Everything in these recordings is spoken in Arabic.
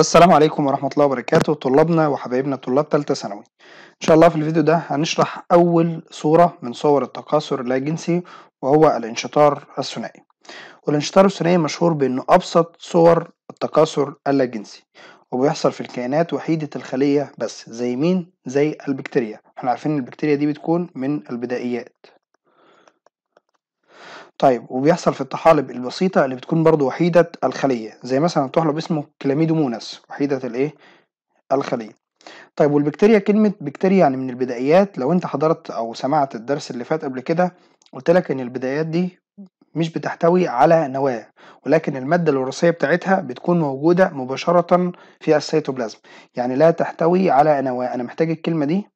السلام عليكم ورحمة الله وبركاته طلابنا وحبايبنا طلاب تالتة ثانوي إن شاء الله في الفيديو ده هنشرح أول صورة من صور التكاثر اللاجنسي وهو الانشطار الثنائي والانشطار الثنائي مشهور بأنه أبسط صور التكاثر اللاجنسي وبيحصل في الكائنات وحيدة الخلية بس زي مين؟ زي البكتيريا احنا عارفين البكتيريا دي بتكون من البدائيات طيب وبيحصل في الطحالب البسيطة اللي بتكون برضو وحيدة الخلية زي مثلا طحلب اسمه كلاميدوموناس وحيدة الايه الخلية طيب والبكتيريا كلمة بكتيريا يعني من البدائيات لو انت حضرت او سمعت الدرس اللي فات قبل كده قلت لك ان البدائيات دي مش بتحتوي على نواة ولكن المادة الوراثية بتاعتها بتكون موجودة مباشرة في السيتوبلازم يعني لا تحتوي على نواة أنا محتاج الكلمة دي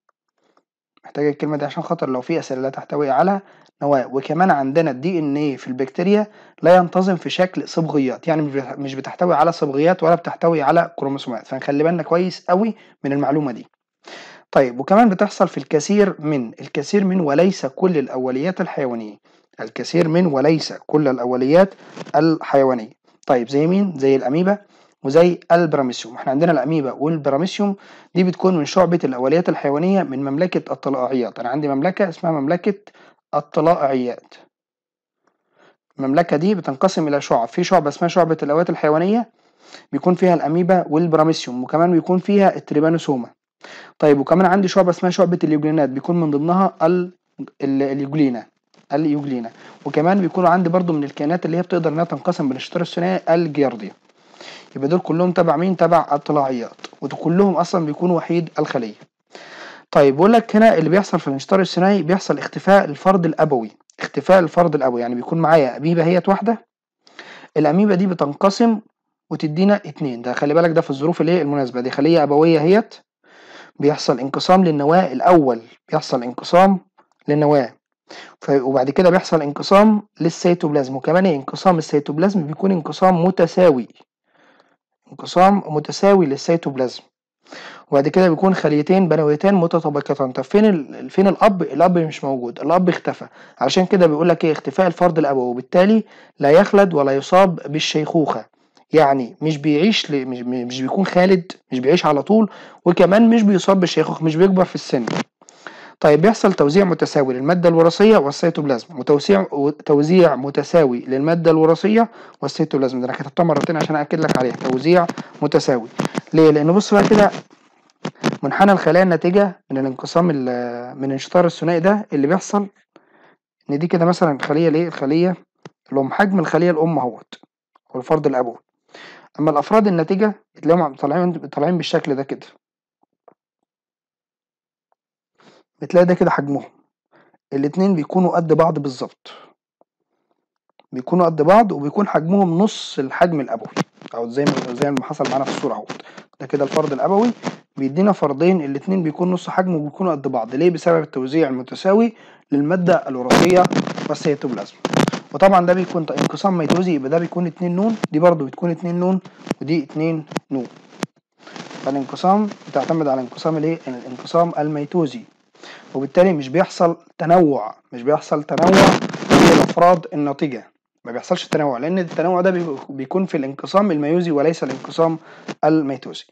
محتاجه الكلمه دي عشان خاطر لو في اسئله لا تحتوي على نواه وكمان عندنا الدي ان ايه في البكتيريا لا ينتظم في شكل صبغيات يعني مش بتحتوي على صبغيات ولا بتحتوي على كروموسومات فنخلي بالنا كويس قوي من المعلومه دي طيب وكمان بتحصل في الكثير من الكثير من وليس كل الاوليات الحيوانيه الكثير من وليس كل الاوليات الحيوانيه طيب زي مين زي الاميبا وزي البراميسيوم احنا عندنا الاميبا والبراميسيوم دي بتكون من شعبة الاوليات الحيوانية من مملكة الطلائعيات انا عندي مملكة اسمها مملكة الطلائعيات المملكة دي بتنقسم الى شعب في شعبة اسمها شعبة الاوليات الحيوانية بيكون فيها الاميبا والبراميسيوم وكمان بيكون فيها التريبانوسوما طيب وكمان عندي شعبة اسمها شعبة اليوجلينات بيكون من ضمنها ال... اليوجلينا اليوجلينا وكمان بيكون عندي برضو من الكائنات اللي هي بتقدر انها تنقسم بالانشطار الثنائي الجيارديا يبقى دول كلهم تبع مين تبع الطلاعيات وكلهم اصلا بيكون وحيد الخليه طيب بيقول لك هنا اللي بيحصل في الانشطار الثنائي بيحصل اختفاء الفرد الابوي اختفاء الفرد الابوي يعني بيكون معايا اميبا هيت واحده الاميبا دي بتنقسم وتدينا اتنين ده خلي بالك ده في الظروف الايه المناسبه دي خليه ابويه هيت بيحصل انقسام للنواه الاول بيحصل انقسام للنواه وبعد كده بيحصل انقسام للسيتوبلازم وكمان انقسام السيتوبلازم بيكون انقسام متساوي انقسام متساوي للسيتوبلازم وبعد كده بيكون خليتين بنويتين متطابقتان طب فين ال... فين الاب الاب مش موجود الاب اختفى عشان كده بيقول لك ايه اختفاء الفرد الابوي وبالتالي لا يخلد ولا يصاب بالشيخوخه يعني مش بيعيش ل... مش... مش بيكون خالد مش بيعيش على طول وكمان مش بيصاب بالشيخوخه مش بيكبر في السن طيب بيحصل توزيع متساوي للماده الوراثيه والسيتوبلازم وتوزيع توزيع متساوي للماده الوراثيه والسيتوبلازم ده انا كتبتها مرتين عشان اكد لك عليها توزيع متساوي ليه لان بص بقى كده منحنى الخلايا الناتجه من الانقسام من الانشطار الثنائي ده اللي بيحصل ان دي كده مثلا خليه ليه الخليه الأم حجم الخليه الام اهوت والفرد الابوي اما الافراد الناتجه تلاقيهم طالعين طالعين بالشكل ده كده بتلاقي ده كده حجمهم الاتنين بيكونوا قد بعض بالظبط بيكونوا قد بعض وبيكون حجمهم نص الحجم الابوي او زي ما زي ما حصل معانا في الصوره اهوت ده كده الفرض الابوي بيدينا فردين الاتنين بيكون نص حجم وبيكونوا قد بعض ليه بسبب التوزيع المتساوي للماده الوراثيه بس هي وطبعا ده بيكون انقسام ميتوزي يبقى ده بيكون اتنين نون دي برضو بتكون اتنين نون ودي اتنين نون فالانقسام بتعتمد على انقسام الايه الانقسام الميتوزي وبالتالي مش بيحصل تنوع مش بيحصل تنوع في الافراد الناتجه ما بيحصلش تنوع لان التنوع ده بيكون في الانقسام الميوزي وليس الانقسام الميتوزي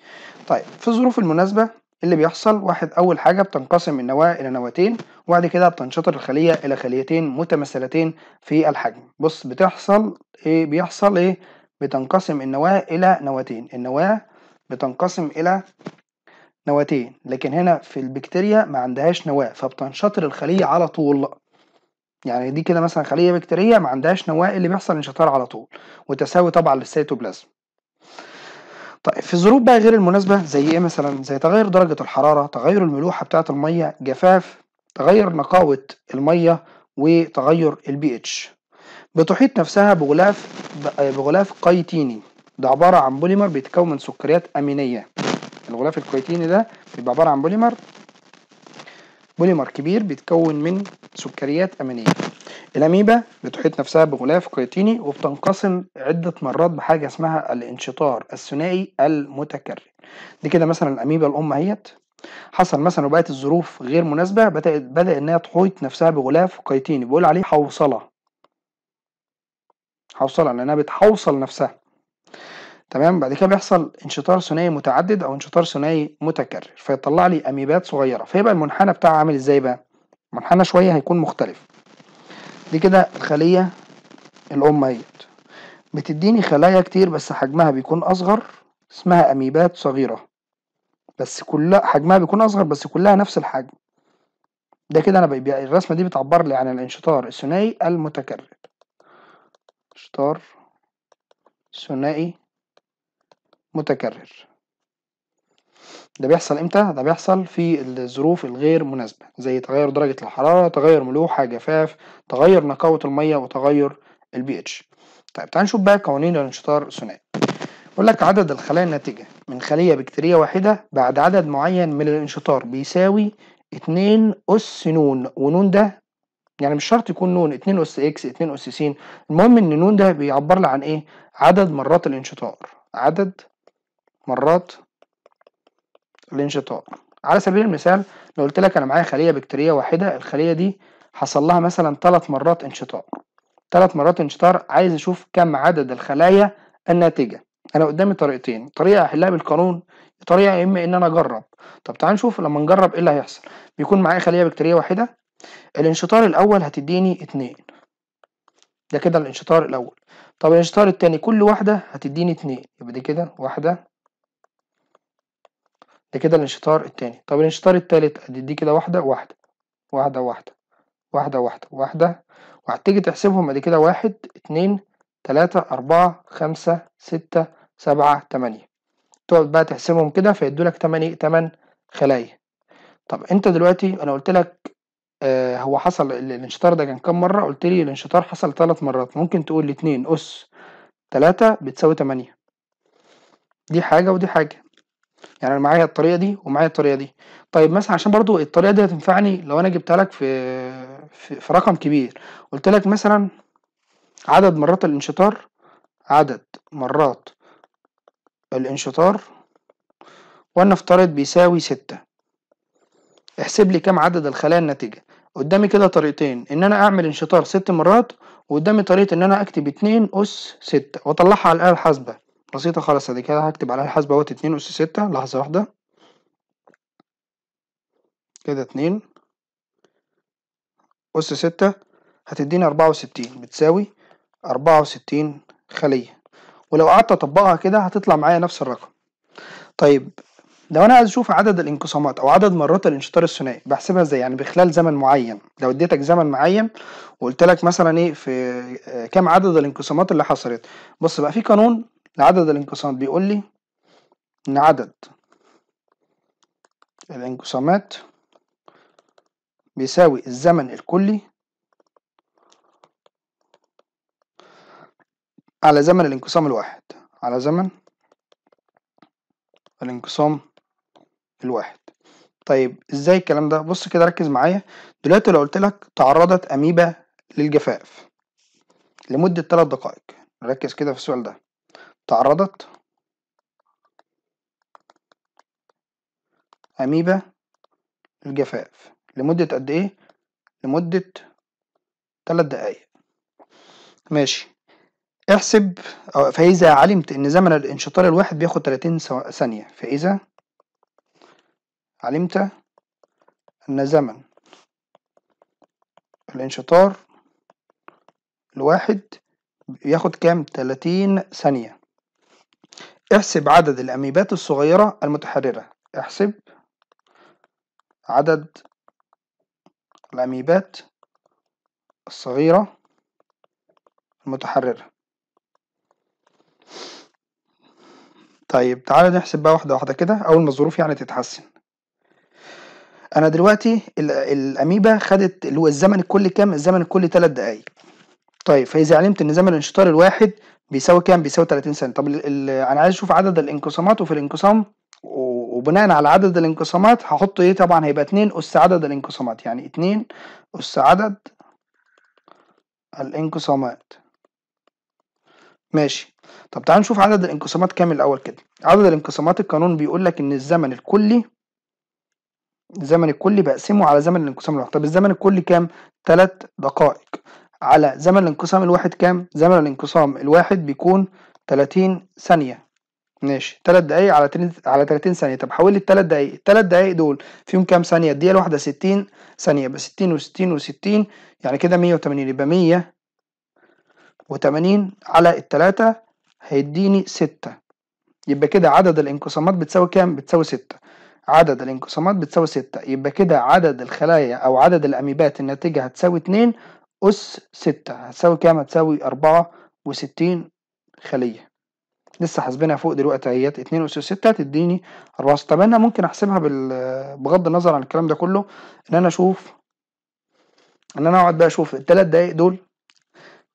طيب في الظروف المناسبه إيه اللي بيحصل واحد اول حاجه بتنقسم النواه الى نواتين وبعد كده بتنشطر الخليه الى خليتين متماثلتين في الحجم بص بتحصل ايه بيحصل ايه بتنقسم النواه الى نواتين النواه بتنقسم الى نواتين لكن هنا في البكتيريا ما عندهاش نواة فبتنشطر الخلية على طول يعني دي كده مثلا خلية بكتيرية ما عندهاش نواة اللي بيحصل انشطار على طول وتساوي طبعا للسيتوبلازم طيب في الظروف بقى غير المناسبة زي ايه مثلا زي تغير درجة الحرارة تغير الملوحة بتاعة المية جفاف تغير نقاوة المية وتغير البي اتش بتحيط نفسها بغلاف بغلاف قيتيني ده عبارة عن بوليمر بيتكون من سكريات أمينية الغلاف الكويتيني ده بيبقى عبارة عن بوليمر بوليمر كبير بيتكون من سكريات أمينية الأميبا بتحيط نفسها بغلاف كويتيني وبتنقسم عدة مرات بحاجة اسمها الانشطار الثنائي المتكرر دي كده مثلا الأميبا الأم اهيت حصل مثلا وبقت الظروف غير مناسبة بدأت بدأ إنها تحيط نفسها بغلاف كويتيني بيقول عليه حوصلة حوصلة لأنها بتحوصل نفسها تمام بعد كده بيحصل انشطار ثنائي متعدد او انشطار ثنائي متكرر فيطلع لي اميبات صغيره فيبقى المنحنى بتاعها عامل ازاي بقى منحنى شويه هيكون مختلف دي كده الخليه الام ايت بتديني خلايا كتير بس حجمها بيكون اصغر اسمها اميبات صغيره بس كلها حجمها بيكون اصغر بس كلها نفس الحجم ده كده انا بقى الرسمه دي بتعبر لي عن الانشطار الثنائي المتكرر انشطار ثنائي متكرر ده بيحصل امتى؟ ده بيحصل في الظروف الغير مناسبة زي تغير درجة الحرارة تغير ملوحة جفاف تغير نقاوة المية وتغير البي اتش طيب تعال نشوف بقى قوانين الانشطار الثنائي بيقول لك عدد الخلايا الناتجة من خلية بكتيرية واحدة بعد عدد معين من الانشطار بيساوي 2 أس نون ونون ده يعني مش شرط يكون نون 2 أس إكس 2 أس سين المهم إن نون ده بيعبر لي عن إيه؟ عدد مرات الانشطار عدد مرات الانشطاء على سبيل المثال لو قلت لك انا معايا خليه بكتيريه واحده الخليه دي حصل لها مثلا ثلاث مرات انشطاء ثلاث مرات انشطار عايز اشوف كم عدد الخلايا الناتجه انا قدامي طريقتين طريقه احلها بالقانون طريقه يا اما ان انا اجرب طب تعال نشوف لما نجرب ايه اللي هيحصل بيكون معايا خليه بكتيريه واحده الانشطار الاول هتديني اتنين ده كده الانشطار الاول طب الانشطار التاني كل واحده هتديني اتنين يبقى دي كده واحده ده كده الانشطار التاني طب الانشطار التالت ادي دي كده واحدة واحدة واحدة واحدة واحدة واحدة واحدة وهتيجي تحسبهم ادي كده واحد اتنين تلاتة أربعة خمسة ستة سبعة تمانية تقعد بقى تحسبهم كده فيدولك تمانية تمن خلايا طب انت دلوقتي انا قلت لك آه هو حصل الانشطار ده كان كام مرة قلت لي الانشطار حصل تلات مرات ممكن تقول اتنين أس تلاتة بتساوي تمانية دي حاجة ودي حاجة يعني انا معايا الطريقه دي ومعايا الطريقه دي طيب مثلا عشان برضو الطريقه دي هتنفعني لو انا جبتها لك في في, في رقم كبير قلت لك مثلا عدد مرات الانشطار عدد مرات الانشطار ولنفترض بيساوي ستة احسب لي كم عدد الخلايا الناتجة قدامي كده طريقتين ان انا اعمل انشطار ست مرات وقدامي طريقة ان انا اكتب اتنين اس ستة واطلعها على الآلة الحاسبة بسيطة خالص ادي كده هكتب عليها الحاسبة اهوت اتنين اس ستة لحظة واحدة كده اتنين أس ستة هتديني أربعة وستين بتساوي أربعة وستين خلية ولو قعدت أطبقها كده هتطلع معايا نفس الرقم طيب لو أنا عايز أشوف عدد الانقسامات أو عدد مرات الانشطار الثنائي بحسبها إزاي يعني بخلال زمن معين لو اديتك زمن معين وقلت لك مثلا إيه في آه، كام عدد الانقسامات اللي حصلت بص بقى في قانون عدد الانقسامات بيقول لي إن عدد الانقسامات بيساوي الزمن الكلي على زمن الانقسام الواحد على زمن الانقسام الواحد طيب ازاي الكلام ده بص كده ركز معايا دلوقتي لو قلت لك تعرضت اميبا للجفاف لمده 3 دقائق ركز كده في السؤال ده تعرضت أميبا الجفاف لمدة قد إيه؟ لمدة تلات دقايق ماشي احسب فإذا علمت إن زمن الانشطار الواحد بياخد تلاتين ثانية فإذا علمت أن زمن الانشطار الواحد بياخد كام؟ تلاتين ثانية احسب عدد الأميبات الصغيرة المتحررة احسب عدد الأميبات الصغيرة المتحررة طيب تعالى نحسب بقى واحدة واحدة كده أول ما الظروف يعني تتحسن أنا دلوقتي الأميبا خدت اللي هو الزمن الكلي كام؟ الزمن الكلي تلات دقايق طيب فإذا علمت إن زمن الانشطار الواحد بيساوي كام بيساوي 30 سنت طب ال انا عايز اشوف عدد الانقسامات وفي الانقسام وبناء على عدد الانقسامات هحط ايه طبعا هيبقى 2 اس عدد الانقسامات يعني 2 اس عدد الانقسامات ماشي طب تعال نشوف عدد الانقسامات كام الاول كده عدد الانقسامات القانون بيقول لك ان الزمن الكلي الزمن الكلي بقسمه على زمن الانقسام الواحد طب الزمن الكلي كام 3 دقائق على زمن الانقسام الواحد كام زمن الانقسام الواحد بيكون 30 ثانية ماشي 3 دقايق على على 30 ثانية طب حول لي ال 3 دقايق ال 3 دقايق دول فيهم كام ثانية الدقيقة الواحدة 60 ثانية يبقى 60 و60 و60 يعني كده 180 يبقى 180 على ال 3 هيديني 6 يبقى كده عدد الانقسامات بتساوي كام بتساوي 6 عدد الانقسامات بتساوي 6 يبقى كده عدد الخلايا او عدد الاميبات الناتجه هتساوي 2 أس ستة هتساوي كام؟ هتساوي أربعة وستين خلية لسه حاسبينها فوق دلوقتي اهيت اتنين أس ستة هتديني أربعة طب أنا ممكن أحسبها بغض النظر عن الكلام ده كله إن أنا أشوف إن أنا أقعد بقى أشوف التلات دقايق دول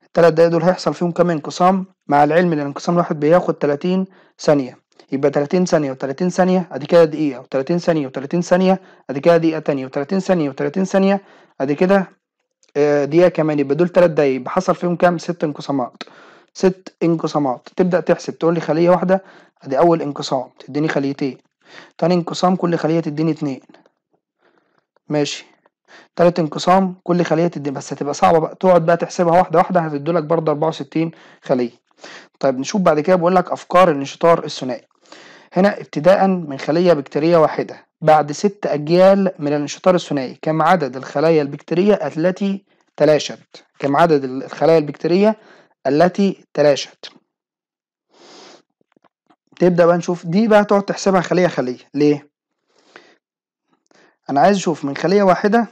التلات دقايق دول هيحصل فيهم كام انقسام مع العلم إن الانقسام الواحد بياخد تلاتين ثانية يبقى 30 ثانية و30 ثانية ادي كده دقيقة و30 ثانية و30 ثانية ادي كده دقيقة تانية و30 ثانية و30 ثانية ادي كده دقيقه كمان يبقى دول تلات دقايق حصل فيهم كام ست انقسامات ست انقسامات تبدا تحسب تقول لي خليه واحده ادي اول انقسام تديني خليتين تاني انقسام كل خليه تديني اتنين ماشي تالت انقسام كل خليه تديني بس هتبقى صعبه بقى تقعد بقى تحسبها واحده واحده هتدولك برضه 64 خليه طيب نشوف بعد كده بيقول لك افكار الانشطار الثنائي هنا ابتداء من خليه بكتيريه واحده بعد ست أجيال من الانشطار الثنائي كم عدد الخلايا البكتيرية التي تلاشت كم عدد الخلايا البكتيرية التي تلاشت تبدأ بقى نشوف دي بقى تقعد تحسبها خلية خلية ليه أنا عايز أشوف من خلية واحدة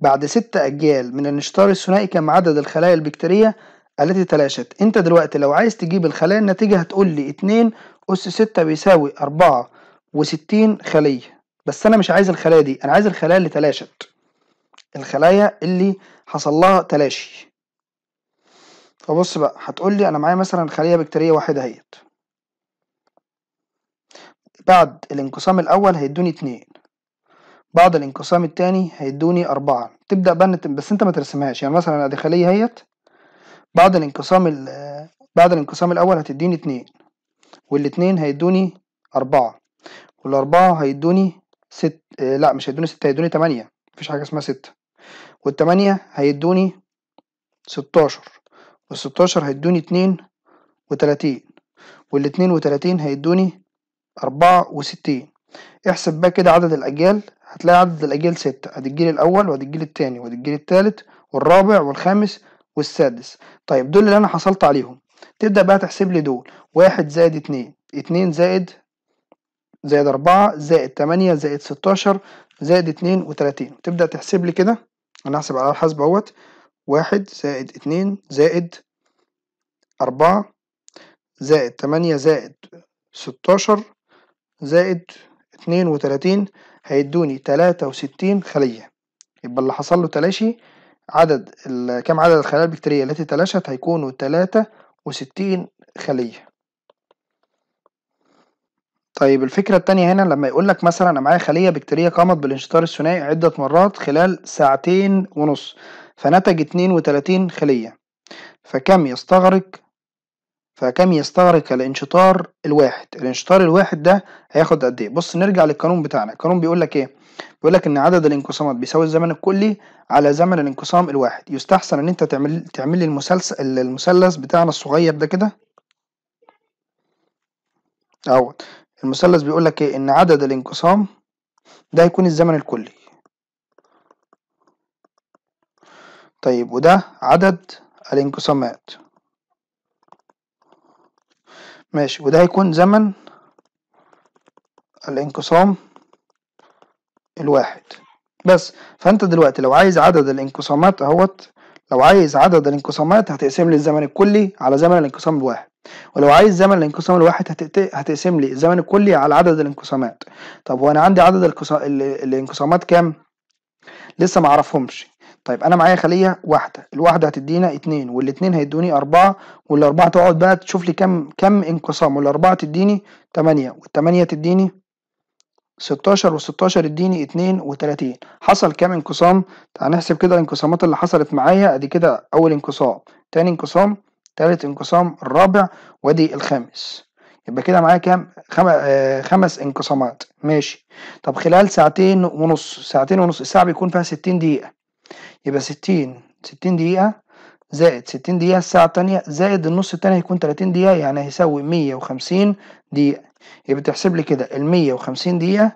بعد ست أجيال من الانشطار الثنائي كم عدد الخلايا البكتيرية التي تلاشت انت دلوقتي لو عايز تجيب الخلايا النتيجة هتقول لي اتنين أس ستة بيساوي أربعة وستين خلية بس أنا مش عايز الخلايا دي أنا عايز الخلايا اللي تلاشت الخلايا اللي حصل لها تلاشي فبص بقى هتقول لي أنا معايا مثلا خلية بكتيرية واحدة اهيت بعد الانقسام الأول هيدوني اتنين بعد الانقسام التاني هيدوني أربعة تبدأ بقى بس أنت ما ترسمهاش يعني مثلا أدي خلية اهيت بعد الانقسام بعد الانقسام الأول هتديني اتنين والاتنين هيدوني أربعة والأربعة هيدوني ست آه، لا مش هيدوني ستة هيدوني تمانية مفيش حاجة اسمها ستة والتمانية هيدوني ستاشر والستاشر هيدوني اتنين وتلاتين والاتنين وتلاتين هيدوني أربعة وستين احسب بقى كده عدد الأجيال هتلاقي عدد الأجيال ستة أدي الجيل الأول وأدي الجيل التاني وأدي الجيل التالت والرابع والخامس والسادس طيب دول اللي أنا حصلت عليهم تبدأ بقى تحسب لي دول واحد زائد اتنين اتنين زائد زائد أربعة زائد تمانية زائد ستاشر زائد اتنين وتلاتين تبدأ تحسب لي كده أنا هحسب على الحاسب أهوت واحد زائد اتنين زائد أربعة زائد تمانية زائد ستاشر زائد اتنين وتلاتين هيدوني تلاتة وستين خلية يبقى اللي حصل له تلاشي عدد كم عدد الخلايا البكتيرية التي تلاشت هيكونوا تلاتة وستين خلية طيب الفكرة التانية هنا لما يقول لك مثلا أنا معايا خلية بكتيرية قامت بالانشطار الثنائي عدة مرات خلال ساعتين ونص فنتج 32 خلية فكم يستغرق فكم يستغرق الانشطار الواحد الانشطار الواحد ده هياخد قد ايه بص نرجع للقانون بتاعنا القانون بيقول لك ايه بيقول لك ان عدد الانقسامات بيساوي الزمن الكلي على زمن الانقسام الواحد يستحسن ان انت تعمل تعمل لي المسلسل المثلث بتاعنا الصغير ده كده اهوت المثلث بيقول لك ايه ان عدد الانقسام ده هيكون الزمن الكلي طيب وده عدد الانقسامات ماشي وده هيكون زمن الانقسام الواحد بس فانت دلوقتي لو عايز عدد الانقسامات اهوت لو عايز عدد الانقسامات هتقسم لي الزمن الكلي على زمن الانقسام الواحد ولو عايز زمن الانقسام الواحد هتقسم لي الزمن الكلي على عدد الانقسامات طب وانا عندي عدد ال... الانقسامات كام لسه ما اعرفهمش طيب انا معايا خليه واحده الواحده هتدينا اتنين والاتنين هيدوني اربعه والاربعه تقعد بقى تشوف لي كم كم انقسام والاربعه تديني تمانية والتمانية تديني 16 و16 اتنين 32 حصل كام انقسام؟ تعال نحسب كده الانقسامات اللي حصلت معايا ادي كده اول انقسام تاني انقسام تالت انقسام الرابع وادي الخامس يبقى كده معايا كام خم... آه، خمس انقسامات ماشي طب خلال ساعتين ونص ساعتين ونص الساعة بيكون فيها 60 دقيقة يبقى 60 60 دقيقة زائد 60 دقيقة الساعة الثانيه زائد النص الثاني هيكون 30 دقيقة يعني هيساوي 150 دقيقة يبقى تحسب لي كده ال 150 دقيقة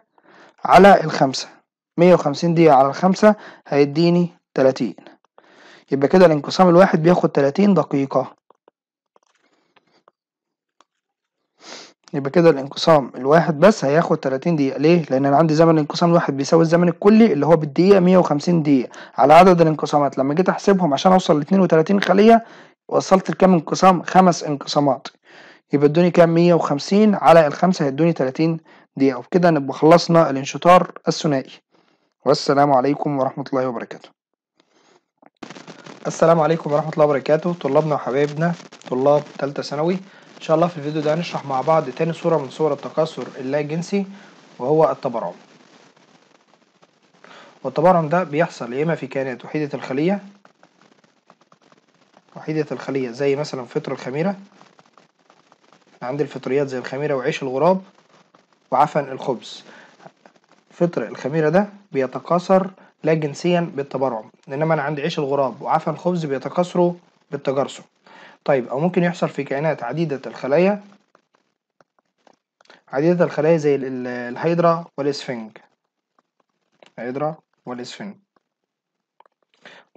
على الخمسة 150 دقيقة على الخمسة هيديني 30 يبقى كده الانقسام الواحد بياخد 30 دقيقة يبقى كده الانقسام الواحد بس هياخد 30 دقيقة ليه؟ لأن أنا عندي زمن الانقسام الواحد بيساوي الزمن الكلي اللي هو بالدقيقة 150 دقيقة على عدد الانقسامات لما جيت أحسبهم عشان أوصل ل 32 خلية وصلت لكام انقسام؟ خمس انقسامات يبقى ادوني كام 150 على الخمسة هيدوني 30 دقيقة وبكده نبقى خلصنا الانشطار الثنائي والسلام عليكم ورحمة الله وبركاته السلام عليكم ورحمة الله وبركاته طلابنا وحبايبنا طلاب تالتة ثانوي ان شاء الله في الفيديو ده هنشرح مع بعض تاني صورة من صور التكاثر اللاجنسي وهو التبرعم والتبرعم ده بيحصل يا اما في كائنات وحيدة الخلية وحيدة الخلية زي مثلا فطر الخميرة عند الفطريات زي الخميرة وعيش الغراب وعفن الخبز فطر الخميرة ده بيتكاثر لا جنسيا بالتبرعم انما انا عندي عيش الغراب وعفن الخبز بيتكاثروا بالتجرسم طيب أو ممكن يحصل في كائنات عديدة الخلايا عديدة الخلايا زي الهيدرا والإسفنج الهيدرا والإسفنج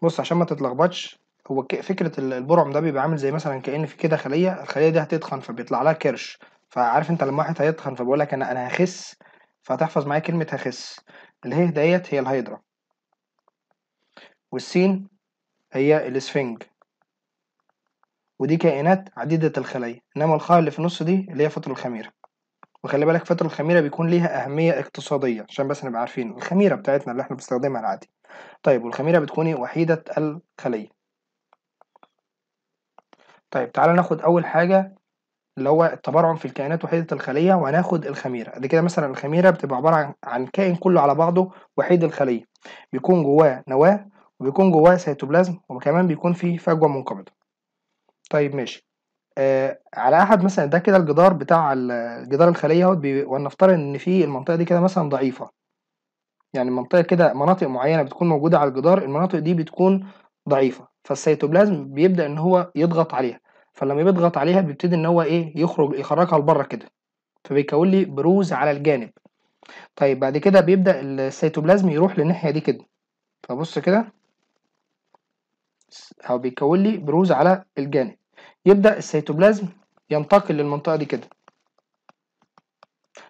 بص عشان ما تتلخبطش هو فكرة البرعم ده بيبقى عامل زي مثلا كأن في كده خلية الخلية دي هتتخن فبيطلع لها كرش فعارف انت لما واحد هيتخن فبيقول لك انا انا هخس فهتحفظ معايا كلمة هخس اله ديت هي الهيدرا والسين هي الاسفنج ودي كائنات عديدة الخلايا إنما الخاء اللي في النص دي اللي هي فترة الخميرة وخلي بالك فترة الخميرة بيكون ليها أهمية اقتصادية عشان بس نبقى عارفين الخميرة بتاعتنا اللي احنا بنستخدمها العادي طيب والخميرة بتكون إيه؟ وحيدة الخلية طيب تعالى ناخد أول حاجة اللي هو التبرع في الكائنات وحيدة الخلية وهناخد الخميرة دي كده مثلا الخميرة بتبقى عبارة عن كائن كله على بعضه وحيد الخلية بيكون جواه نواة وبيكون جواه سيتوبلازم وكمان بيكون فيه فجوة منقبضة طيب ماشي آه على احد مثلا ده كده الجدار بتاع الجدار الخليه اهوت ونفترض ولنفترض ان في المنطقه دي كده مثلا ضعيفه يعني المنطقه كده مناطق معينه بتكون موجوده على الجدار المناطق دي بتكون ضعيفه فالسيتوبلازم بيبدا ان هو يضغط عليها فلما بيضغط عليها بيبتدي ان هو ايه يخرج يخرجها لبره كده فبيكون لي بروز على الجانب طيب بعد كده بيبدا السيتوبلازم يروح للناحيه دي كده فبص كده او بيكون لي بروز على الجانب يبدا السيتوبلازم ينتقل للمنطقه دي كده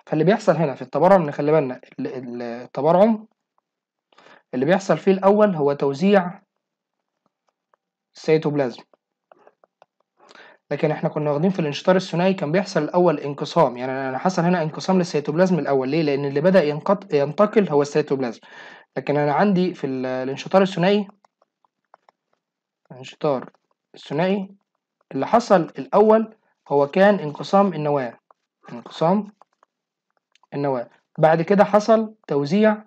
فاللي بيحصل هنا في التبرعم نخلي بالنا التبرعم اللي بيحصل فيه الاول هو توزيع السيتوبلازم لكن احنا كنا واخدين في الانشطار الثنائي كان بيحصل الاول انقسام يعني انا حصل هنا انقسام للسيتوبلازم الاول ليه لان اللي بدا ينقط... ينتقل هو السيتوبلازم لكن انا عندي في الانشطار الثنائي انشطار الثنائي اللي حصل الأول هو كان انقسام النواة انقسام النواة بعد كده حصل توزيع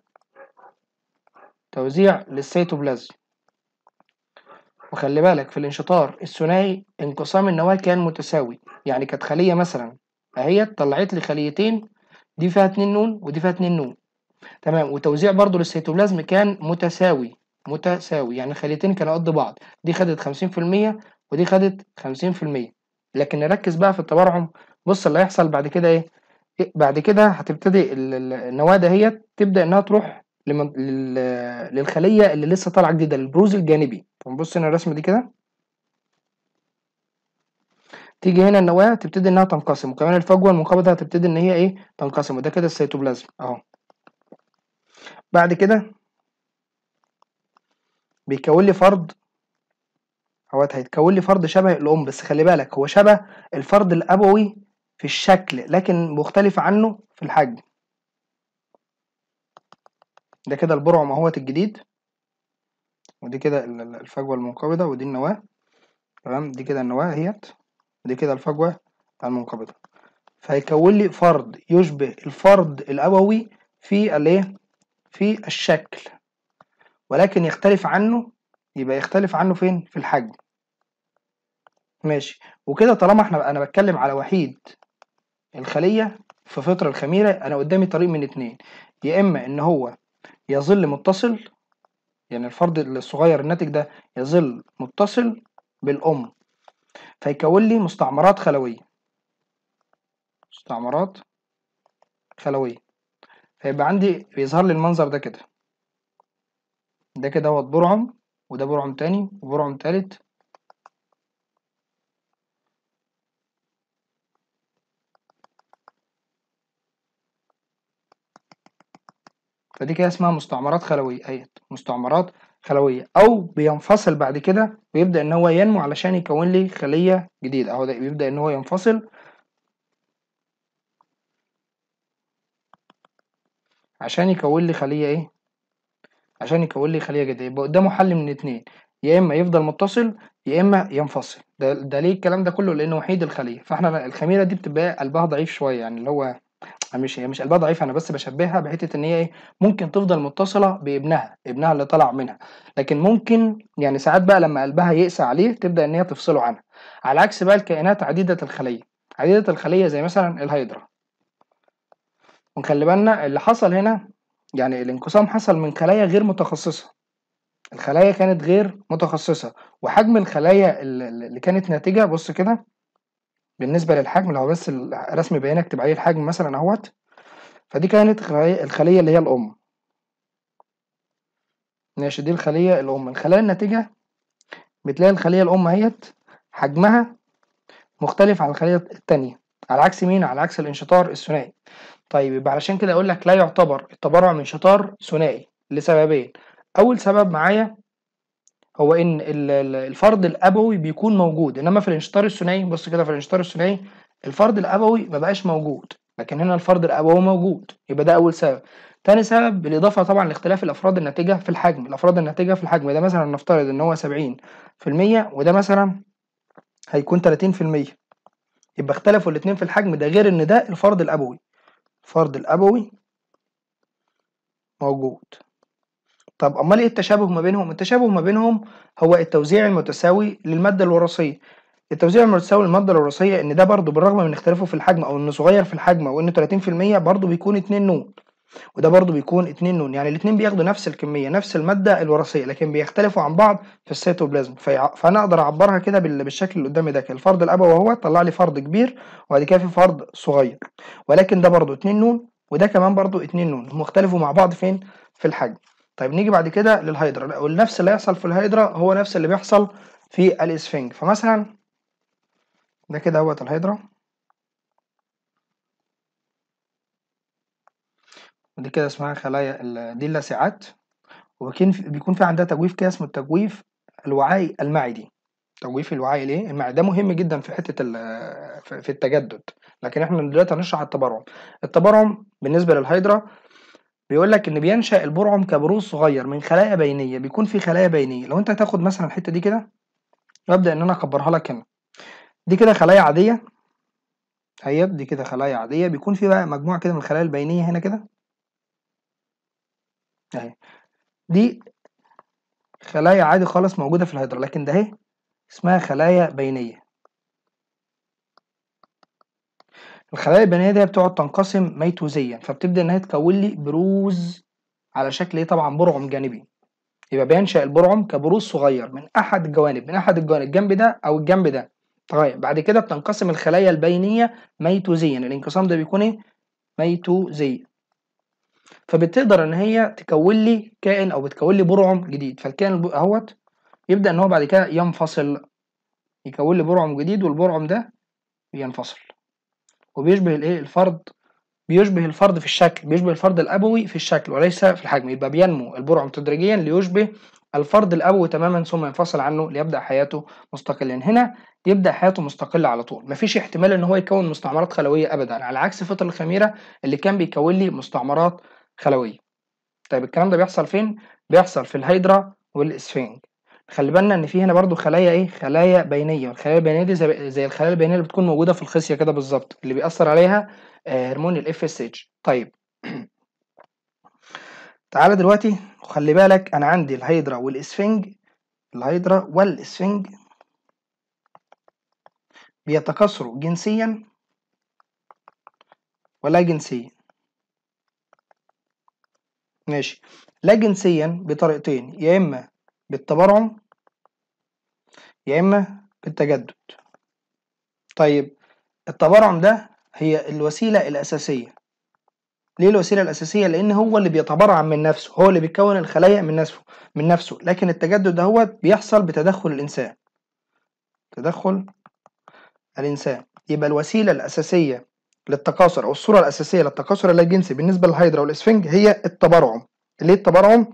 توزيع للسيتوبلازم وخلي بالك في الانشطار الثنائي انقسام النواة كان متساوي يعني كانت خلية مثلا اهي طلعت لي خليتين دي فيها اتنين نون ودي فيها اتنين نون تمام وتوزيع برضو للسيتوبلازم كان متساوي متساوي يعني خليتين كانوا قد بعض دي خدت 50% ودي خدت 50% لكن نركز بقى في التبرعم بص اللي هيحصل بعد كده ايه, إيه، بعد كده هتبتدي النواه دهيت تبدا انها تروح للخليه اللي لسه طالعه جديده البروز الجانبي فنبص هنا الرسمه دي كده تيجي هنا النواه تبتدي انها تنقسم وكمان الفجوه المنقبضه هتبتدي ان هي ايه تنقسم وده كده السيتوبلازم اهو بعد كده بيكون لي فرد اهوت هيتكون لي فرد شبه الام بس خلي بالك هو شبه الفرد الابوي في الشكل لكن مختلف عنه في الحجم ده كده البرعم اهوت الجديد ودي كده الفجوه المنقبضه ودي النواه تمام دي كده النواه اهيت ودي كده الفجوه المنقبضه فهيكون لي فرد يشبه الفرد الابوي في الايه في الشكل ولكن يختلف عنه يبقى يختلف عنه فين في الحجم ماشي وكده طالما احنا انا بتكلم على وحيد الخليه في فطر الخميره انا قدامي طريق من اتنين يا اما ان هو يظل متصل يعني الفرد الصغير الناتج ده يظل متصل بالام فيكون لي مستعمرات خلويه مستعمرات خلويه فيبقى عندي بيظهر لي المنظر ده كده ده كده هو برعم وده برعم تاني وبرعم تالت فدي كده اسمها مستعمرات خلوية اهي أيوة، مستعمرات خلوية أو بينفصل بعد كده ويبدأ إن هو ينمو علشان يكون لي خلية جديدة أهو ده بيبدأ إن هو ينفصل عشان يكون لي خلية إيه عشان يكون لي خليه جديده يبقى قدامه حل من اتنين يا اما يفضل متصل يا اما ينفصل ده, ده ليه الكلام ده كله لانه وحيد الخليه فاحنا الخميره دي بتبقى قلبها ضعيف شويه يعني اللي هو مش هي مش قلبها ضعيف انا بس بشبهها بحته ان هي ايه ممكن تفضل متصله بابنها ابنها اللي طلع منها لكن ممكن يعني ساعات بقى لما قلبها يقسى عليه تبدا ان هي تفصله عنها على عكس بقى الكائنات عديده الخليه عديده الخليه زي مثلا الهيدرا ونخلي بالنا اللي حصل هنا يعني الانقسام حصل من خلايا غير متخصصة الخلايا كانت غير متخصصة وحجم الخلايا اللي كانت ناتجة بص كده بالنسبة للحجم لو بس الرسم بيان تبقى عليه الحجم مثلا اهوت فدي كانت الخلية اللي هي الأم ماشي دي الخلية الأم الخلايا الناتجة بتلاقي الخلية الأم اهيت حجمها مختلف عن الخلية التانية على عكس مين على عكس الانشطار الثنائي طيب يبقى علشان كده اقول لك لا يعتبر التبرع من شطار ثنائي لسببين اول سبب معايا هو ان الفرد الابوي بيكون موجود انما في الانشطار الثنائي بص كده في الانشطار الثنائي الفرد الابوي ما بقاش موجود لكن هنا الفرد الابوي موجود يبقى ده اول سبب تاني سبب بالاضافه طبعا لاختلاف الافراد الناتجه في الحجم الافراد الناتجه في الحجم ده مثلا نفترض ان هو 70% وده مثلا هيكون 30% يبقى اختلفوا الاثنين في الحجم ده غير ان ده الفرد الابوي الفرد الأبوي موجود طب امال ايه التشابه ما بينهم التشابه ما بينهم هو التوزيع المتساوي للماده الوراثيه التوزيع المتساوي للماده الوراثيه ان ده برضو بالرغم من اختلافه في الحجم او انه صغير في الحجم وانه 30% برضو بيكون 2 نون وده برضو بيكون اتنين نون يعني الاتنين بياخدوا نفس الكميه نفس الماده الوراثيه لكن بيختلفوا عن بعض في السيتوبلازم في... فانا اقدر اعبرها كده بالشكل اللي قدامي ده الفرد الابوي وهو طلع لي فرد كبير وبعد كده في فرد صغير ولكن ده برضو اتنين نون وده كمان برضو اتنين نون هم اختلفوا مع بعض فين في الحجم طيب نيجي بعد كده للهيدرا والنفس اللي هيحصل في الهيدرا هو نفس اللي بيحصل في الاسفنج فمثلا ده كده اهوت الهيدرا دي كده اسمها خلايا دي اللاسعات وبيكون بيكون في عندها تجويف كده اسمه التجويف الوعائي المعدي تجويف الوعائي ليه المعدة ده مهم جدا في حته في التجدد لكن احنا دلوقتي هنشرح التبرعم التبرعم بالنسبه للهيدرا بيقول لك ان بينشا البرعم كبروز صغير من خلايا بينيه بيكون في خلايا بينيه لو انت هتاخد مثلا الحته دي كده وابدا ان انا اكبرها لك هنا دي كده خلايا عاديه هي طيب، دي كده خلايا عاديه بيكون في بقى مجموعه كده من الخلايا البينيه هنا كده اهي دي خلايا عادي خالص موجودة في الهيدرا لكن ده اهي اسمها خلايا بينية الخلايا البينية دي بتقعد تنقسم ميتوزيا فبتبدأ إن هي تكون لي بروز على شكل ايه طبعا برعم جانبي يبقى بينشأ البرعم كبروز صغير من أحد الجوانب من أحد الجوانب الجنب ده أو الجنب ده طيب بعد كده بتنقسم الخلايا البينية ميتوزيا الانقسام ده بيكون ايه ميتوزيا فبتقدر ان هي تكون لي كائن او بتكون لي برعم جديد فالكائن اهوت يبدا ان هو بعد كده ينفصل يكون لي برعم جديد والبرعم ده بينفصل وبيشبه الايه الفرد بيشبه الفرد في الشكل بيشبه الفرد الابوي في الشكل وليس في الحجم يبقى بينمو البرعم تدريجيا ليشبه الفرد الابوي تماما ثم ينفصل عنه ليبدا حياته مستقلا هنا يبدا حياته مستقله على طول مفيش احتمال ان هو يكون مستعمرات خلويه ابدا على عكس فطر الخميره اللي كان بيكون لي مستعمرات خلويه طيب الكلام ده بيحصل فين بيحصل في الهيدرا والاسفنج خلي بالنا ان في هنا برضو خلايا ايه خلايا بينيه والخلايا البينيه دي زي, الخلايا البينيه اللي بتكون موجوده في الخصيه كده بالظبط اللي بيأثر عليها آه، هرمون الـ FSH طيب تعالى دلوقتي وخلي بالك انا عندي الهيدرا والاسفنج الهيدرا والاسفنج بيتكاثروا جنسيا ولا جنسيا ماشي لا جنسيا بطريقتين يا إما بالتبرعم يا إما بالتجدد طيب التبرعم ده هي الوسيلة الأساسية ليه الوسيله الاساسيه لان هو اللي بيتبرع من نفسه هو اللي بيكون الخلايا من نفسه من نفسه لكن التجدد ده هو بيحصل بتدخل الانسان تدخل الانسان يبقى الوسيله الاساسيه للتكاثر او الصوره الاساسيه للتكاثر اللاجنسي بالنسبه للهيدرا والاسفنج هي التبرعم ليه التبرعم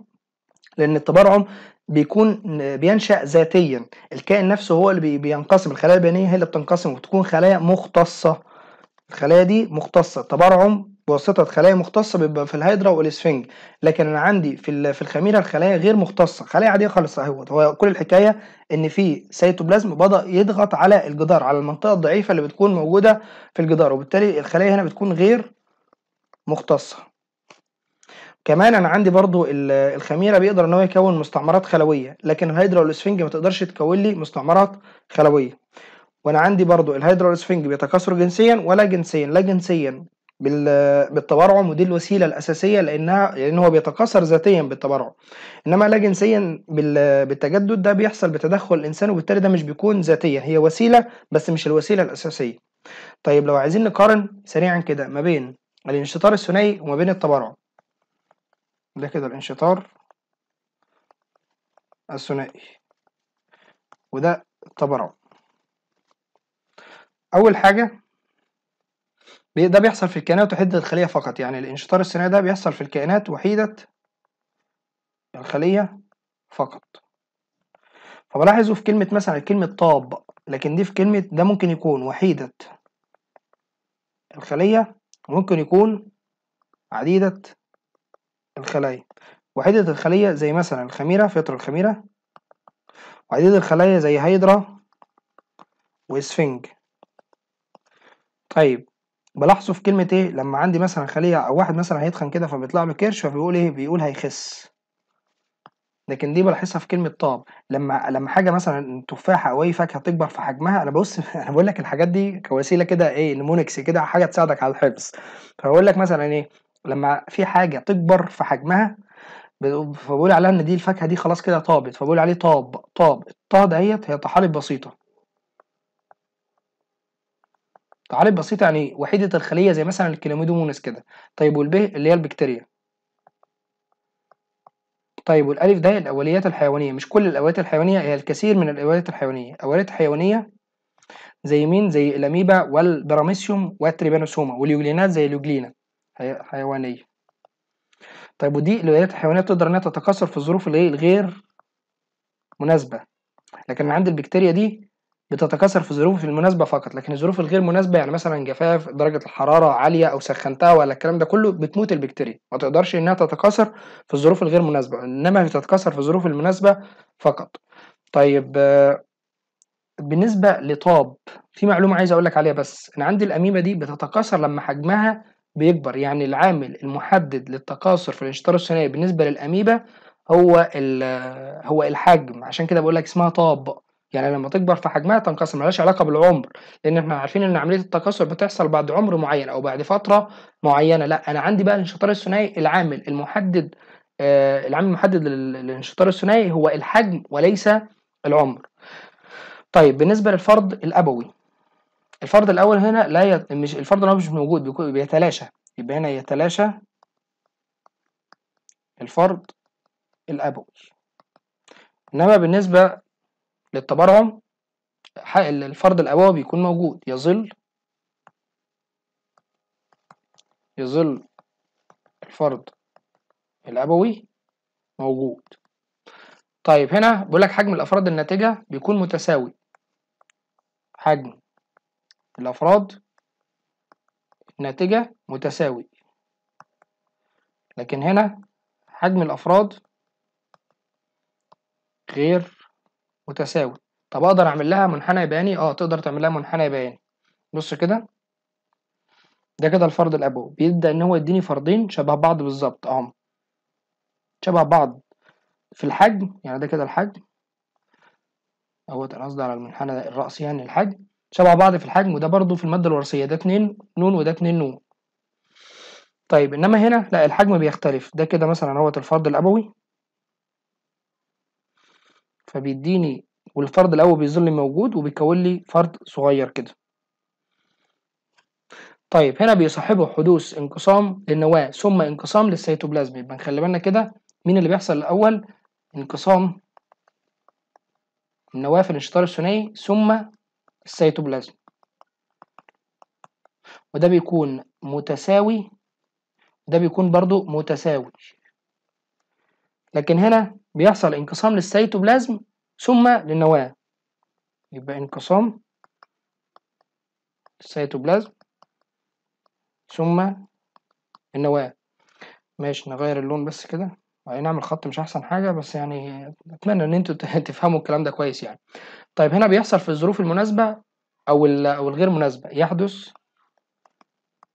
لان التبرعم بيكون بينشا ذاتيا الكائن نفسه هو اللي بينقسم الخلايا البيانيه هي اللي بتنقسم وتكون خلايا مختصه الخلايا دي مختصه تبرعم بواسطة خلايا مختصة بيبقى في الهيدرا والاسفنج لكن انا عندي في في الخميرة الخلايا غير مختصة خلايا عادية خالص اهوت هو كل الحكاية ان في سيتوبلازم بدأ يضغط على الجدار على المنطقة الضعيفة اللي بتكون موجودة في الجدار وبالتالي الخلايا هنا بتكون غير مختصة كمان انا عندي برضو الخميره بيقدر ان هو يكون مستعمرات خلويه لكن الهيدرا والاسفنج ما تقدرش تكون لي مستعمرات خلويه وانا عندي برضو الهيدرا والاسفنج بيتكاثروا جنسيا ولا جنسيا لا جنسيا بالتبرعم ودي الوسيله الاساسيه لانها لان هو بيتكاثر ذاتيا بالتبرعم انما لا جنسيا بالتجدد ده بيحصل بتدخل الانسان وبالتالي ده مش بيكون ذاتيا هي وسيله بس مش الوسيله الاساسيه طيب لو عايزين نقارن سريعا كده ما بين الانشطار الثنائي وما بين التبرعم ده كده الانشطار الثنائي وده التبرعم اول حاجه ده بيحصل في الكائنات وحيدة الخلية فقط يعني الانشطار الثنائي ده بيحصل في الكائنات وحيدة الخلية فقط فبلاحظوا في كلمة مثلا كلمة طاب لكن دي في كلمة ده ممكن يكون وحيدة الخلية وممكن يكون عديدة الخلايا وحيدة الخلية زي مثلا الخميرة فطر الخميرة وعديدة الخلايا زي هيدرا واسفنج طيب بلاحظه في كلمة إيه لما عندي مثلا خلية أو واحد مثلا هيتخن كده فبيطلع له كرش فبيقول إيه بيقول هيخس لكن دي بلاحظها في كلمة طاب لما لما حاجة مثلا تفاحة أو أي فاكهة تكبر في حجمها أنا ببص أنا بقول لك الحاجات دي كوسيلة كده إيه نمونكس كده حاجة تساعدك على الحفظ فبقول لك مثلا إيه لما في حاجة تكبر في حجمها فبقول عليها إن دي الفاكهة دي خلاص كده طابت فبقول عليه طاب طاب الطا دهيت هي طحالب بسيطة تعريف بسيط يعني وحيدة الخلية زي مثلا الكلاميدومونس كده طيب والب اللي هي البكتيريا طيب والالف ده الاوليات الحيوانيه مش كل الاوليات الحيوانيه هي الكثير من الاوليات الحيوانيه اوليات حيوانيه زي مين زي الاميبا والبراميسيوم والتريبانوسوما واليوجلينات زي اليوجلينا حيوانيه طيب ودي الأوليات الحيوانيه بتقدر انها تتكاثر في الظروف الغير مناسبه لكن عند البكتيريا دي بتتكاثر في ظروف المناسبة فقط لكن الظروف الغير مناسبة يعني مثلا جفاف درجة الحرارة عالية أو سخنتها ولا الكلام ده كله بتموت البكتيريا ما تقدرش إنها تتكاثر في الظروف الغير مناسبة إنما بتتكاثر في الظروف المناسبة فقط طيب بالنسبة لطاب في معلومة عايز أقول لك عليها بس أنا عندي الأميبا دي بتتكاثر لما حجمها بيكبر يعني العامل المحدد للتكاثر في الانشطار الثنائي بالنسبة للأميبا هو هو الحجم عشان كده بقول لك اسمها طاب يعني لما تكبر في حجمها تنقسم ملهاش علاقه بالعمر لان احنا عارفين ان عمليه التكاثر بتحصل بعد عمر معين او بعد فتره معينه لا انا عندي بقى الانشطار الثنائي العامل المحدد آه العامل المحدد للانشطار الثنائي هو الحجم وليس العمر طيب بالنسبه للفرد الابوي الفرد الاول هنا لا يت... مش الفرد الاول مش موجود بيتلاشى يبقى هنا يتلاشى الفرد الابوي انما بالنسبه للتبرعم الفرد الأبوي بيكون موجود يظل يظل الفرد الأبوي موجود طيب هنا بيقول لك حجم الأفراد الناتجة بيكون متساوي حجم الأفراد الناتجة متساوي لكن هنا حجم الأفراد غير متساوي طب اقدر اعمل لها منحنى بياني اه تقدر تعمل لها منحنى بياني بص كده ده كده الفرض الابوي بيبدا ان هو يديني فردين شبه بعض بالظبط اهم شبه بعض في الحجم يعني ده كده الحجم اهوت انا قصدي على المنحنى الرأسي يعني الحجم شبه بعض في الحجم وده برضو في المادة الوراثية ده 2 نون وده 2 نون طيب انما هنا لا الحجم بيختلف ده كده مثلا اهوت الفرد الابوي فبيديني والفرد الاول بيظل موجود وبيكون لي فرد صغير كده طيب هنا بيصاحبه حدوث انقسام للنواه ثم انقسام للسيتوبلازم يبقى نخلي بالنا كده مين اللي بيحصل الاول انقسام النواه في الانشطار الثنائي ثم السيتوبلازم وده بيكون متساوي ده بيكون برضو متساوي لكن هنا بيحصل انقسام للسيتوبلازم ثم للنواة يبقى انقسام السيتوبلازم ثم النواة ماشي نغير اللون بس كده اي نعمل خط مش احسن حاجه بس يعني اتمنى ان انتوا تفهموا الكلام ده كويس يعني طيب هنا بيحصل في الظروف المناسبه او او الغير مناسبه يحدث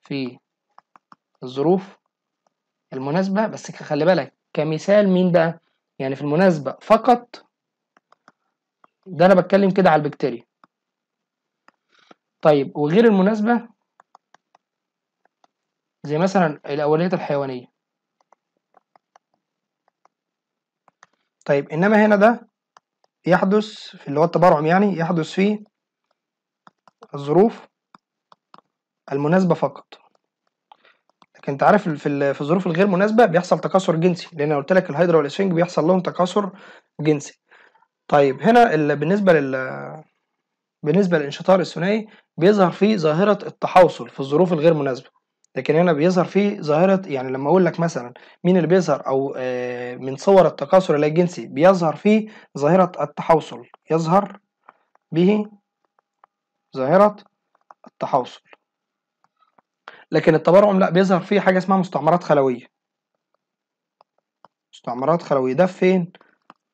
في الظروف المناسبه بس خلي بالك كمثال مين بقى يعني في المناسبة فقط ده أنا بتكلم كده على البكتيريا طيب وغير المناسبة زي مثلا الأوليات الحيوانية طيب إنما هنا ده يحدث في اللي هو التبرعم يعني يحدث فيه الظروف المناسبة فقط لكن انت عارف في في الظروف الغير مناسبه بيحصل تكاثر جنسي لان قلت لك الهيدرا والاسفنج بيحصل لهم تكاثر جنسي طيب هنا بالنسبه لل بالنسبه للانشطار الثنائي بيظهر فيه ظاهره التحوصل في الظروف الغير مناسبه لكن هنا بيظهر فيه ظاهره يعني لما اقول لك مثلا مين اللي بيظهر او آه، من صور التكاثر الجنسي بيظهر فيه ظاهره التحوصل يظهر به ظاهره التحوصل لكن التبرعم لا بيظهر فيه حاجه اسمها مستعمرات خلويه مستعمرات خلويه ده فين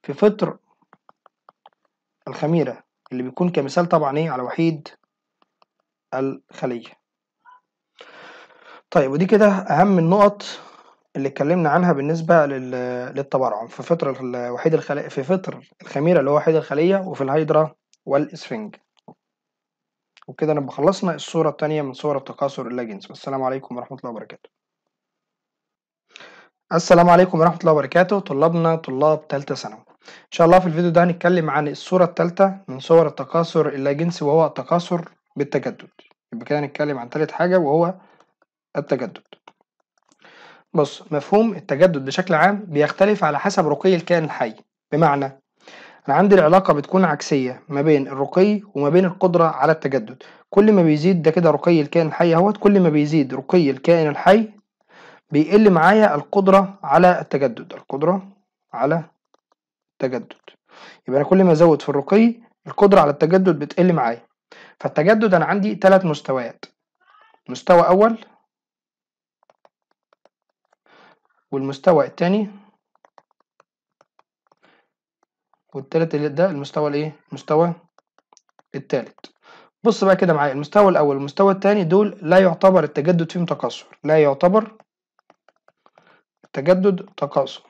في فطر الخميره اللي بيكون كمثال طبعا ايه على وحيد الخليه طيب ودي كده اهم النقط اللي اتكلمنا عنها بالنسبه للتبرعم في فطر الوحيد الخلي... في فطر الخميره اللي هو وحيد الخليه وفي الهيدرا والاسفنج وكده نبقى خلصنا الصورة التانية من صور التكاثر اللاجنس والسلام عليكم ورحمة الله وبركاته السلام عليكم ورحمة الله وبركاته طلابنا طلاب تالتة ثانوي إن شاء الله في الفيديو ده هنتكلم عن الصورة التالتة من صور التكاثر اللاجنسي وهو التكاثر بالتجدد يبقى كده هنتكلم عن تالت حاجة وهو التجدد بص مفهوم التجدد بشكل عام بيختلف على حسب رقي الكائن الحي بمعنى انا عندي العلاقه بتكون عكسيه ما بين الرقي وما بين القدره على التجدد كل ما بيزيد ده كده رقي الكائن الحي اهوت كل ما بيزيد رقي الكائن الحي بيقل معايا القدره على التجدد القدره على التجدد يبقى انا كل ما ازود في الرقي القدره على التجدد بتقل معايا فالتجدد انا عندي ثلاث مستويات مستوى اول والمستوى الثاني والتالت اللي ده المستوى الايه المستوى التالت بص بقى كده معايا المستوى الاول والمستوى الثاني دول لا يعتبر التجدد فيهم تكاثر لا يعتبر التجدد تكاثر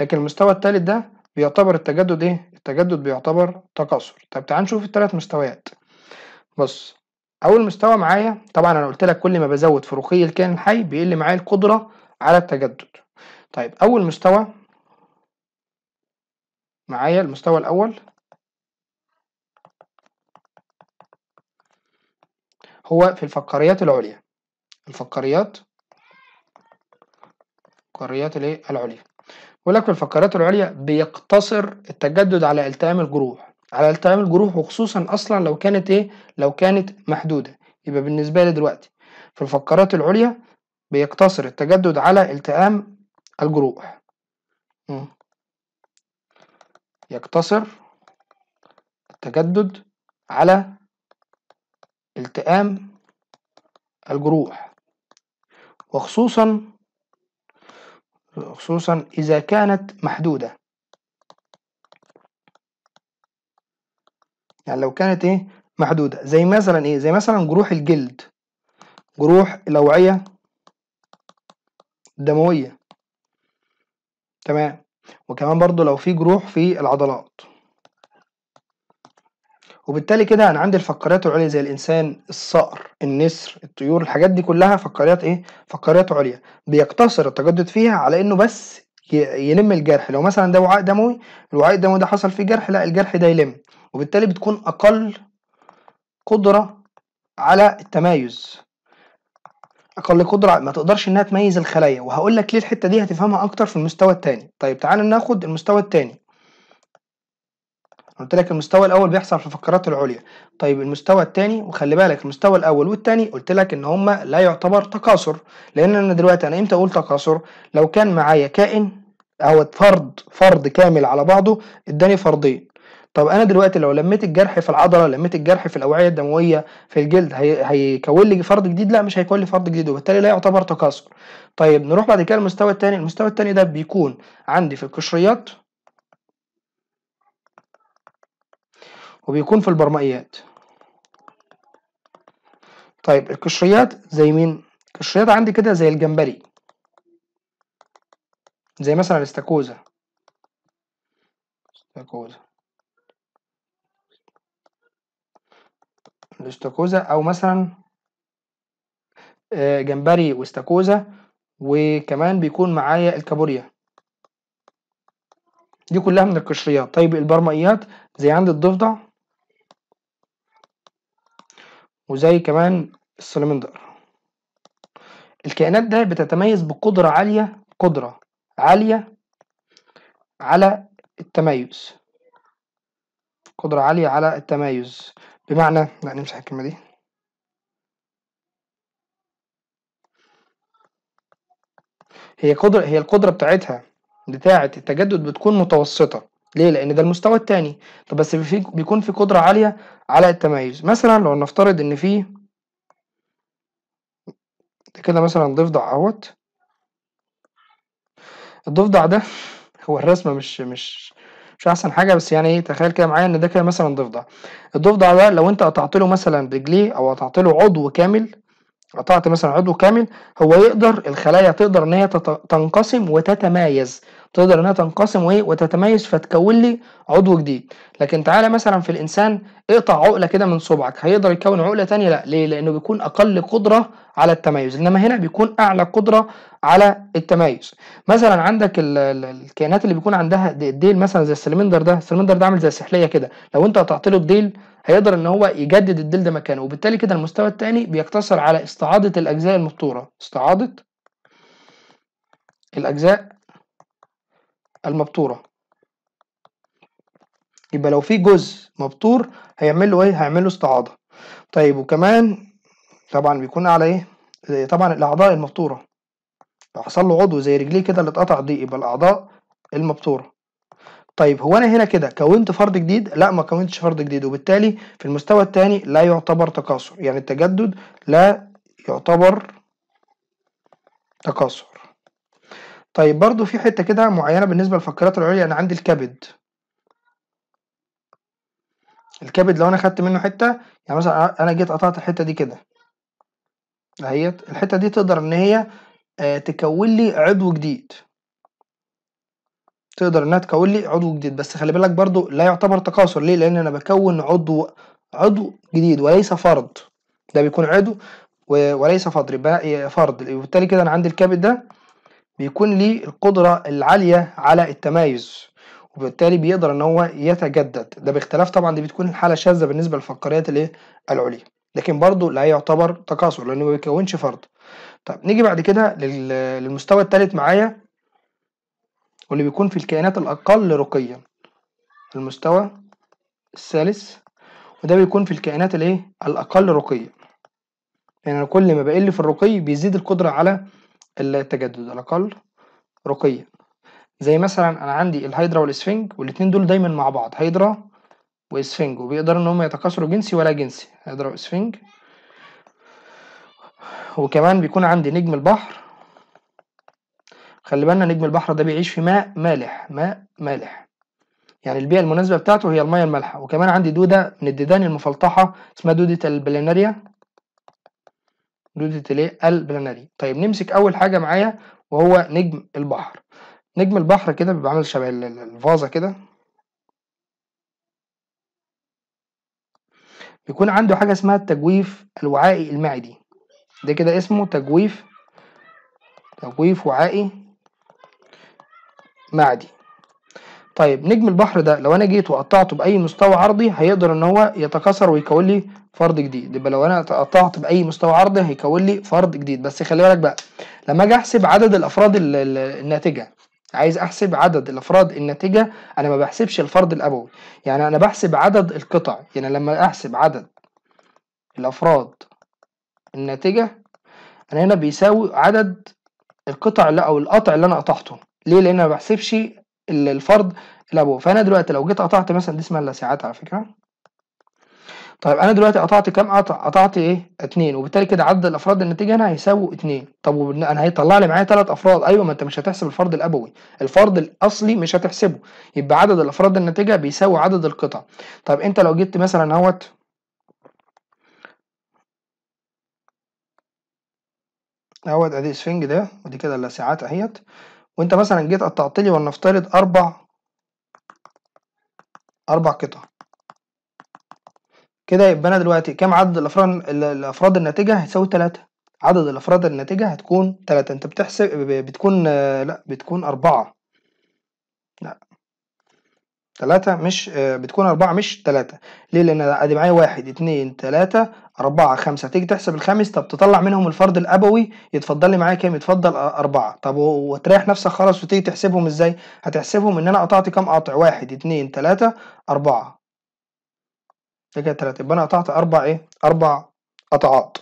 لكن المستوى الثالث ده بيعتبر التجدد ايه التجدد بيعتبر تكاثر طب تعال نشوف الثلاث مستويات بص اول مستوى معايا طبعا انا قلت لك كل ما بزود فروقيه الكائن الحي بيقل معايا القدره على التجدد طيب اول مستوى معايا المستوى الأول هو في الفقريات العليا الفقريات الفقريات العليا ولكن الفقاريات في الفقريات العليا بيقتصر التجدد على التئام الجروح على التئام الجروح وخصوصا اصلا لو كانت ايه لو كانت محدوده يبقى بالنسبه لي دلوقتي في الفقرات العليا بيقتصر التجدد على التئام الجروح م. يقتصر التجدد على التئام الجروح وخصوصا خصوصا إذا كانت محدودة يعني لو كانت إيه محدودة زي مثلا إيه زي مثلا جروح الجلد جروح الأوعية الدموية تمام وكمان برضو لو في جروح في العضلات وبالتالي كده انا عندي الفقريات العليا زي الانسان الصقر النسر الطيور الحاجات دي كلها فقريات ايه فقريات عليا بيقتصر التجدد فيها على انه بس يلم الجرح لو مثلا ده وعاء دموي الوعاء الدموي ده حصل فيه جرح لا الجرح ده يلم وبالتالي بتكون اقل قدره على التمايز اقل قدره ما تقدرش انها تميز الخلايا وهقول لك ليه الحته دي هتفهمها اكتر في المستوى الثاني طيب تعال ناخد المستوى الثاني قلت لك المستوى الاول بيحصل في الفقرات العليا طيب المستوى الثاني وخلي بالك المستوى الاول والثاني قلت لك ان هما لا يعتبر تكاثر لان انا دلوقتي انا امتى اقول تكاثر لو كان معايا كائن او فرد فرد كامل على بعضه اداني فردين طب انا دلوقتي لو لميت الجرح في العضله لميت الجرح في الاوعيه الدمويه في الجلد هيكون لي فرد جديد لا مش هيكون لي فرد جديد وبالتالي لا يعتبر تكاثر طيب نروح بعد كده المستوى الثاني المستوى الثاني ده بيكون عندي في القشريات وبيكون في البرمائيات طيب القشريات زي مين القشريات عندي كده زي الجمبري زي مثلا الاستاكوزا استاكوزا الاستاكوزا او مثلا آه، جمبري واستاكوزا وكمان بيكون معايا الكابوريا دي كلها من القشريات طيب البرمائيات زي عند الضفدع وزي كمان السلمندر الكائنات ده بتتميز بقدرة عالية قدرة عالية على التميز قدرة عالية على التميز بمعنى لا نمسح الكلمة دي هي قدرة هي القدرة بتاعتها بتاعة التجدد بتكون متوسطة ليه؟ لأن ده المستوى التاني طب بس بيكون في قدرة عالية على التميز مثلا لو نفترض إن في كده مثلا ضفدع اهوت الضفدع ده هو الرسمة مش مش مش احسن حاجه بس يعني ايه تخيل كده معايا ان ده كده مثلا ضفدع الضفدع ده لو انت قطعت له مثلا رجليه او قطعت له عضو كامل قطعت مثلا عضو كامل هو يقدر الخلايا تقدر ان هي تنقسم وتتمايز تقدر انها تنقسم وايه وتتميز فتكون لي عضو جديد لكن تعالى مثلا في الانسان اقطع عقله كده من صبعك هيقدر يكون عقله ثانيه لا ليه لانه بيكون اقل قدره على التميز انما هنا بيكون اعلى قدره على التميز مثلا عندك الكائنات اللي بيكون عندها الديل مثلا زي السلمندر ده السلمندر ده عامل زي السحليه كده لو انت قطعت له الديل هيقدر ان هو يجدد الديل ده مكانه وبالتالي كده المستوى الثاني بيقتصر على استعاضه الاجزاء المفطوره استعاضه الاجزاء المبتورة يبقى لو في جزء مبتور هيعمل له ايه هيعمل له استعاضة طيب وكمان طبعا بيكون على ايه زي طبعا الاعضاء المبتورة لو حصل له عضو زي رجليه كده اللي اتقطع دي يبقى الاعضاء المبتورة طيب هو انا هنا كده كونت فرد جديد لا ما كونتش فرد جديد وبالتالي في المستوى الثاني لا يعتبر تكاثر يعني التجدد لا يعتبر تكاثر طيب برضو في حتة كده معينة بالنسبة للفقرات العليا أنا عندي الكبد الكبد لو أنا خدت منه حتة يعني مثلا أنا جيت قطعت الحتة دي كده اهيت الحتة دي تقدر إن هي آه، تكون لي عضو جديد تقدر إنها تكون لي عضو جديد بس خلي بالك برضو لا يعتبر تكاثر ليه؟ لأن أنا بكون عضو عضو جديد وليس فرد ده بيكون عضو وليس فرد يبقى فرد وبالتالي كده أنا عندي الكبد ده بيكون ليه القدرة العالية على التمايز وبالتالي بيقدر ان هو يتجدد ده باختلاف طبعا دي بتكون الحالة شاذة بالنسبة للفقاريات الايه العليا لكن برضه لا يعتبر تكاثر لانه ما بيكونش فرد طب نيجي بعد كده للمستوى الثالث معايا واللي بيكون في الكائنات الاقل رقيا المستوى الثالث وده بيكون في الكائنات الايه الاقل رقيا يعني كل ما بقل في الرقي بيزيد القدرة على اللا تجدد الأقل رقيا زي مثلا أنا عندي الهيدرا والإسفنج والاتنين دول دايما مع بعض هيدرا وإسفنج وبيقدروا إن هم يتكاثروا جنسي ولا جنسي هيدرا وإسفنج وكمان بيكون عندي نجم البحر خلي بالنا نجم البحر ده بيعيش في ماء مالح ماء مالح يعني البيئة المناسبة بتاعته هي المية المالحة وكمان عندي دودة من الديدان المفلطحة اسمها دودة البليناريا دوديتيليه البلاناري طيب نمسك اول حاجه معايا وهو نجم البحر نجم البحر كده بيبقى عامل شبه الفازه كده بيكون عنده حاجه اسمها التجويف الوعائي المعدي ده كده اسمه تجويف تجويف وعائي معدي طيب نجم البحر ده لو انا جيت وقطعته باي مستوى عرضي هيقدر ان هو يتكاثر ويكون لي فرد جديد يبقى لو انا قطعت باي مستوى عرضي هيكون لي فرد جديد بس خلي بالك بقى لما اجي احسب عدد الافراد الناتجه عايز احسب عدد الافراد الناتجه انا ما بحسبش الفرد الابوي يعني انا بحسب عدد القطع يعني لما احسب عدد الافراد الناتجه انا هنا بيساوي عدد القطع اللي او القطع اللي انا قطعته ليه لان انا ما بحسبش الفرد لابوه فانا دلوقتي لو جيت قطعت مثلا دي اسمها اللاسعات على فكره طيب انا دلوقتي قطعت كام قطع قطعت ايه اتنين وبالتالي كده عدد الافراد النتيجه هنا هيساووا اتنين طب انا هيطلع لي معايا ثلاث افراد ايوه ما انت مش هتحسب الفرد الابوي الفرد الاصلي مش هتحسبه يبقى عدد الافراد النتيجه بيساوي عدد القطع طب انت لو جبت مثلا اهوت اهوت ادي اسفنج ده ودي كده اللاسعات اهيت وانت مثلا جيت قطعت لي ولنفترض اربع اربع قطع كده يبقى انا دلوقتي كام عدد الافراد الافراد الناتجه هتساوي 3 عدد الافراد الناتجه هتكون 3 انت بتحسب بتكون لا بتكون 4 لا 3 مش بتكون 4 مش 3 ليه لان ادي معايا 1 2 3 أربعة خمسة تيجي تحسب الخامس طب تطلع منهم الفرد الأبوي يتفضل لي معايا كام يتفضل أربعة طب وتريح نفسك خلاص وتيجي تحسبهم إزاي هتحسبهم إن أنا قطعت كام قطع واحد اتنين تلاتة أربعة كده تلاتة يبقى أنا قطعت أربع إيه أربع قطعات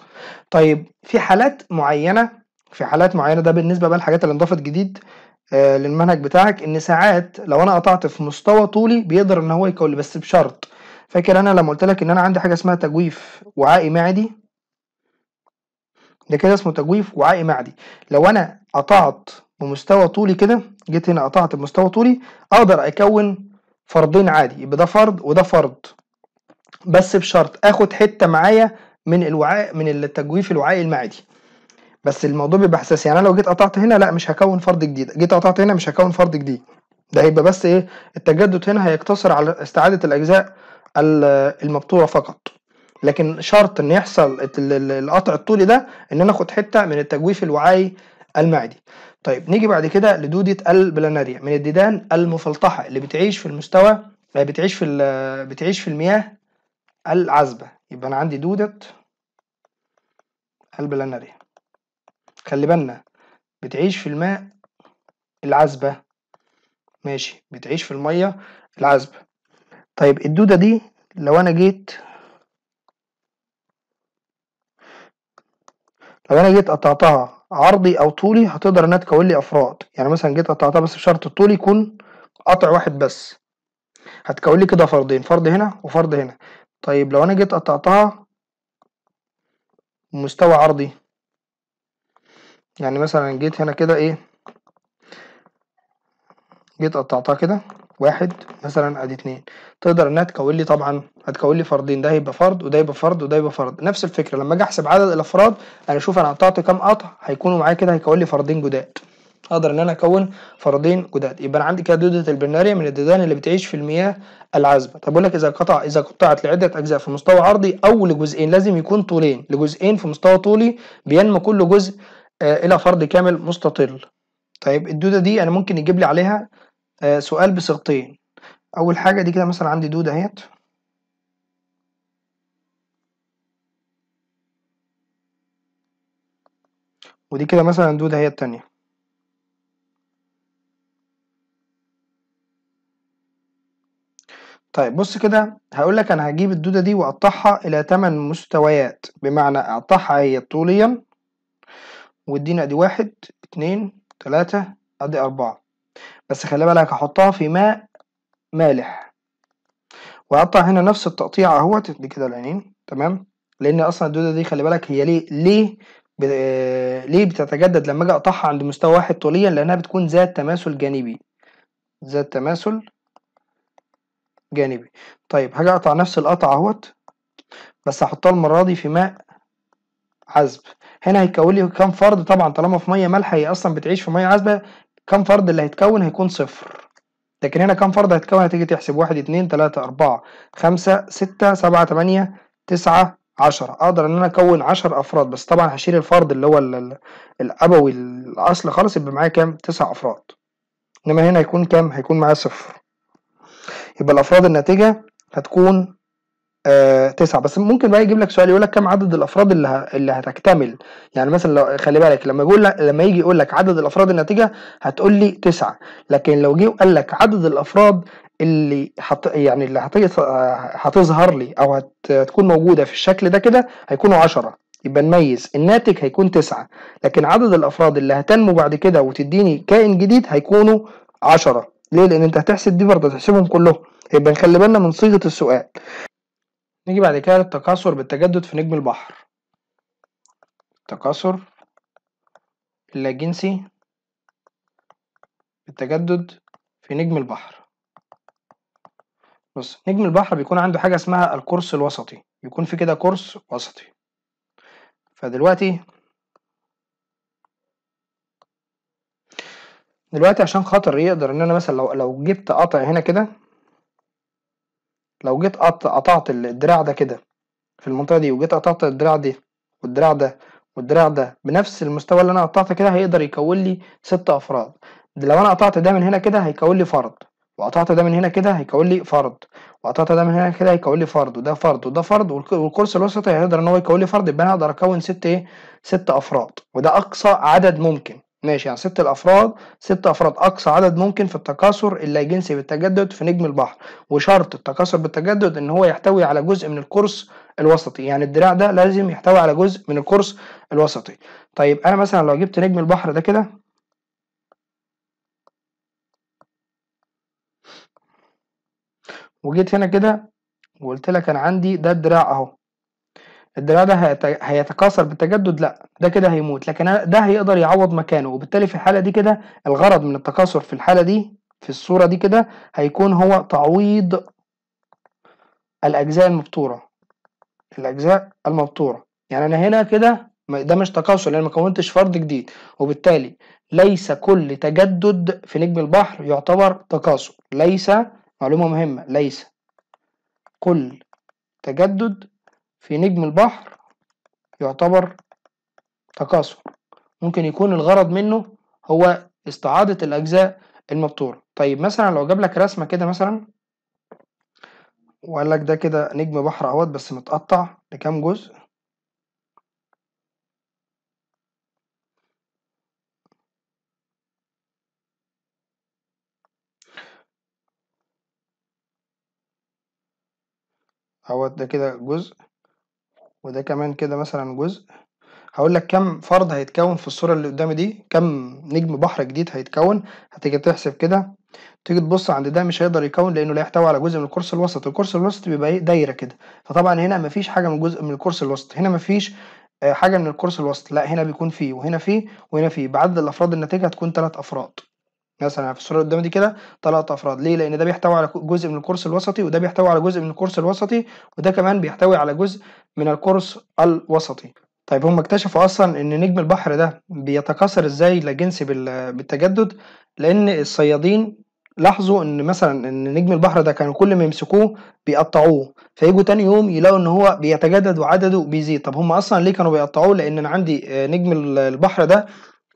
طيب في حالات معينة في حالات معينة ده بالنسبة بقى الحاجات اللي انضافت جديد آه للمنهج بتاعك إن ساعات لو أنا قطعت في مستوى طولي بيقدر إن هو يكون بس بشرط فاكر انا لما قلت لك ان انا عندي حاجه اسمها تجويف وعائي معدي ده كده اسمه تجويف وعائي معدي لو انا قطعت بمستوى طولي كده جيت هنا قطعت بمستوى طولي اقدر اكون فردين عادي يبقى ده فرد وده فرد بس بشرط اخد حته معايا من الوعاء من التجويف الوعائي المعدي بس الموضوع بيبقى حساس يعني انا لو جيت قطعت هنا لا مش هكون فرد جديد جيت قطعت هنا مش هكون فرد جديد ده هيبقى بس ايه التجدد هنا هيقتصر على استعادة الاجزاء المقطوعة فقط لكن شرط ان يحصل القطع الطولي ده ان انا اخد حتة من التجويف الوعائي المعدي طيب نيجي بعد كده لدودة البلاناريا من الديدان المفلطحة اللي بتعيش في المستوى آه، بتعيش في بتعيش في المياه العذبة يبقى انا عندي دودة البلاناريا خلي بالنا بتعيش في الماء العذبة ماشي بتعيش في المية العذبة طيب الدودة دي لو أنا جيت لو أنا جيت قطعتها عرضي أو طولي هتقدر إنها تكون لي أفراد يعني مثلا جيت قطعتها بس بشرط الطول يكون قطع واحد بس هتكون لي كده فردين فرد هنا وفرد هنا طيب لو أنا جيت قطعتها مستوى عرضي يعني مثلا جيت هنا كده إيه جيت قطعتها كده واحد مثلا ادي اتنين تقدر انها تكون لي طبعا هتكون لي فردين ده هيبقى فرد وده يبقى فرد وده يبقى فرد نفس الفكره لما اجي احسب عدد الافراد انا اشوف انا قطعت كام قطع هيكونوا معايا كده هيكون لي فردين جداد اقدر ان انا اكون فردين جداد يبقى انا عندي كده دوده البرناريه من الديدان اللي بتعيش في المياه العذبه طب اقول لك اذا قطع اذا قطعت لعده اجزاء في مستوى عرضي او لجزئين لازم يكون طولين لجزئين في مستوى طولي بينمو كل جزء آه الى فرد كامل مستطيل طيب الدوده دي انا ممكن يجيب لي عليها آه سؤال بصيغتين اول حاجه دي كده مثلا عندي دود اهيت ودي كده مثلا دود اهيت التانية طيب بص كده هقول لك انا هجيب الدودة دي واقطعها الى 8 مستويات بمعنى اقطعها هي طوليا وادينا ادي واحد اتنين تلاتة ادي اربعة بس خلي بالك هحطها في ماء مالح وهقطع هنا نفس التقطيع اهوت دي كده العينين تمام لان اصلا الدوده دي خلي بالك هي ليه ليه آه، ليه بتتجدد لما اجي اقطعها عند مستوى واحد طوليا لانها بتكون ذات تماثل جانبي ذات تماثل جانبي طيب هاجي اقطع نفس القطع اهوت بس هحطها المره دي في ماء عذب هنا هيكون لي كام فرد طبعا طالما في ميه مالحه هي اصلا بتعيش في ميه عذبه كم فرد اللي هيتكون هيكون صفر لكن هنا كم فرد هيتكون هتيجي تحسب واحد اتنين تلاتة أربعة خمسة ستة سبعة تمانية تسعة عشرة أقدر إن أنا أكون عشر أفراد بس طبعا هشيل الفرد اللي هو الأبوي الأصل خالص يبقى معايا كام تسع أفراد إنما هنا هيكون كام هيكون معايا صفر يبقى الأفراد الناتجة هتكون آه، تسعة بس ممكن بقى يجيب لك سؤال يقول لك كم عدد الافراد اللي ه... اللي هتكتمل يعني مثلا لو خلي بالك لما يقول لك لما يجي يقول لك عدد الافراد الناتجه هتقول لي تسعة لكن لو جه وقال لك عدد الافراد اللي حط يعني اللي حط... هتظهر لي او هت... هتكون موجوده في الشكل ده كده هيكونوا 10 يبقى نميز الناتج هيكون تسعة لكن عدد الافراد اللي هتنمو بعد كده وتديني كائن جديد هيكونوا 10 ليه لان انت هتحسب دي برضه هتحسبهم كلهم يبقى نخلي بالنا من صيغه السؤال نيجي بعد كده للتكاثر بالتجدد في نجم البحر تكاثر اللاجنسي بالتجدد في نجم البحر بص نجم البحر بيكون عنده حاجة اسمها القرص الوسطي يكون في كده قرص وسطي فدلوقتي دلوقتي عشان خاطر يقدر إيه؟ ان انا مثلا لو لو جبت قطع هنا كده لو جيت قطعت الدراع ده كده في المنطقة دي وجيت قطعت الدراع ده والدراع ده والدراع ده بنفس المستوى اللي انا قطعته كده هيقدر يكون لي ست افراد لو انا قطعت ده من هنا كده هيكون لي فرد وقطعت ده من هنا كده هيكون لي فرد وقطعت ده من هنا كده هيكون لي فرد وده فرد وده فرد والقرص الوسطي هيقدر ان هو يكون لي فرد يبقى انا اقدر اكون ست ايه ست افراد وده اقصى عدد ممكن ماشي يعني ست الافراد ست افراد اقصى عدد ممكن في التكاثر اللاجنسي بالتجدد في نجم البحر وشرط التكاثر بالتجدد ان هو يحتوي على جزء من القرص الوسطي يعني الدراع ده لازم يحتوي على جزء من القرص الوسطي طيب انا مثلا لو جبت نجم البحر ده كده وجيت هنا كده وقلت لك انا عندي ده الدراع اهو الدراع ده هيتكاثر بالتجدد لا ده كده هيموت لكن ده هيقدر يعوض مكانه وبالتالي في الحاله دي كده الغرض من التكاثر في الحاله دي في الصوره دي كده هيكون هو تعويض الاجزاء المبتوره الاجزاء المبتوره يعني انا هنا كده ده مش تكاثر لان ما كونتش فرد جديد وبالتالي ليس كل تجدد في نجم البحر يعتبر تكاثر ليس معلومه مهمه ليس كل تجدد في نجم البحر يعتبر تكاثر ممكن يكون الغرض منه هو استعاضة الأجزاء المبتورة طيب مثلا لو جاب لك رسمة كده مثلا وقال لك ده كده نجم بحر اهوت بس متقطع لكام جزء اهوت ده كده جزء وده كمان كده مثلا جزء هقول لك كم فرد هيتكون في الصورة اللي قدامي دي كم نجم بحر جديد هيتكون هتيجي تحسب كده تيجي تبص عند ده مش هيقدر يكون لانه لا يحتوي على جزء من القرص الوسط القرص الوسط بيبقى إيه؟ دايره كده فطبعا هنا مفيش حاجه من جزء من القرص الوسط هنا مفيش آه، حاجه من القرص الوسط لا هنا بيكون فيه وهنا فيه وهنا فيه بعدد الافراد النتيجه هتكون ثلاث افراد مثلا في الصوره اللي قدام دي كده ثلاث افراد ليه لان ده بيحتوي على جزء من القرص الوسطي وده بيحتوي على جزء من القرص الوسطي وده كمان بيحتوي على جزء من القرص الوسطي طيب هم اكتشفوا اصلا ان نجم البحر ده بيتكاثر ازاي لجنس بالتجدد لان الصيادين لاحظوا ان مثلا ان نجم البحر ده كانوا كل ما يمسكوه بيقطعوه فيجوا تاني يوم يلاقوا ان هو بيتجدد وعدده بيزيد طب هم اصلا ليه كانوا بيقطعوه لان انا عندي آه، نجم البحر ده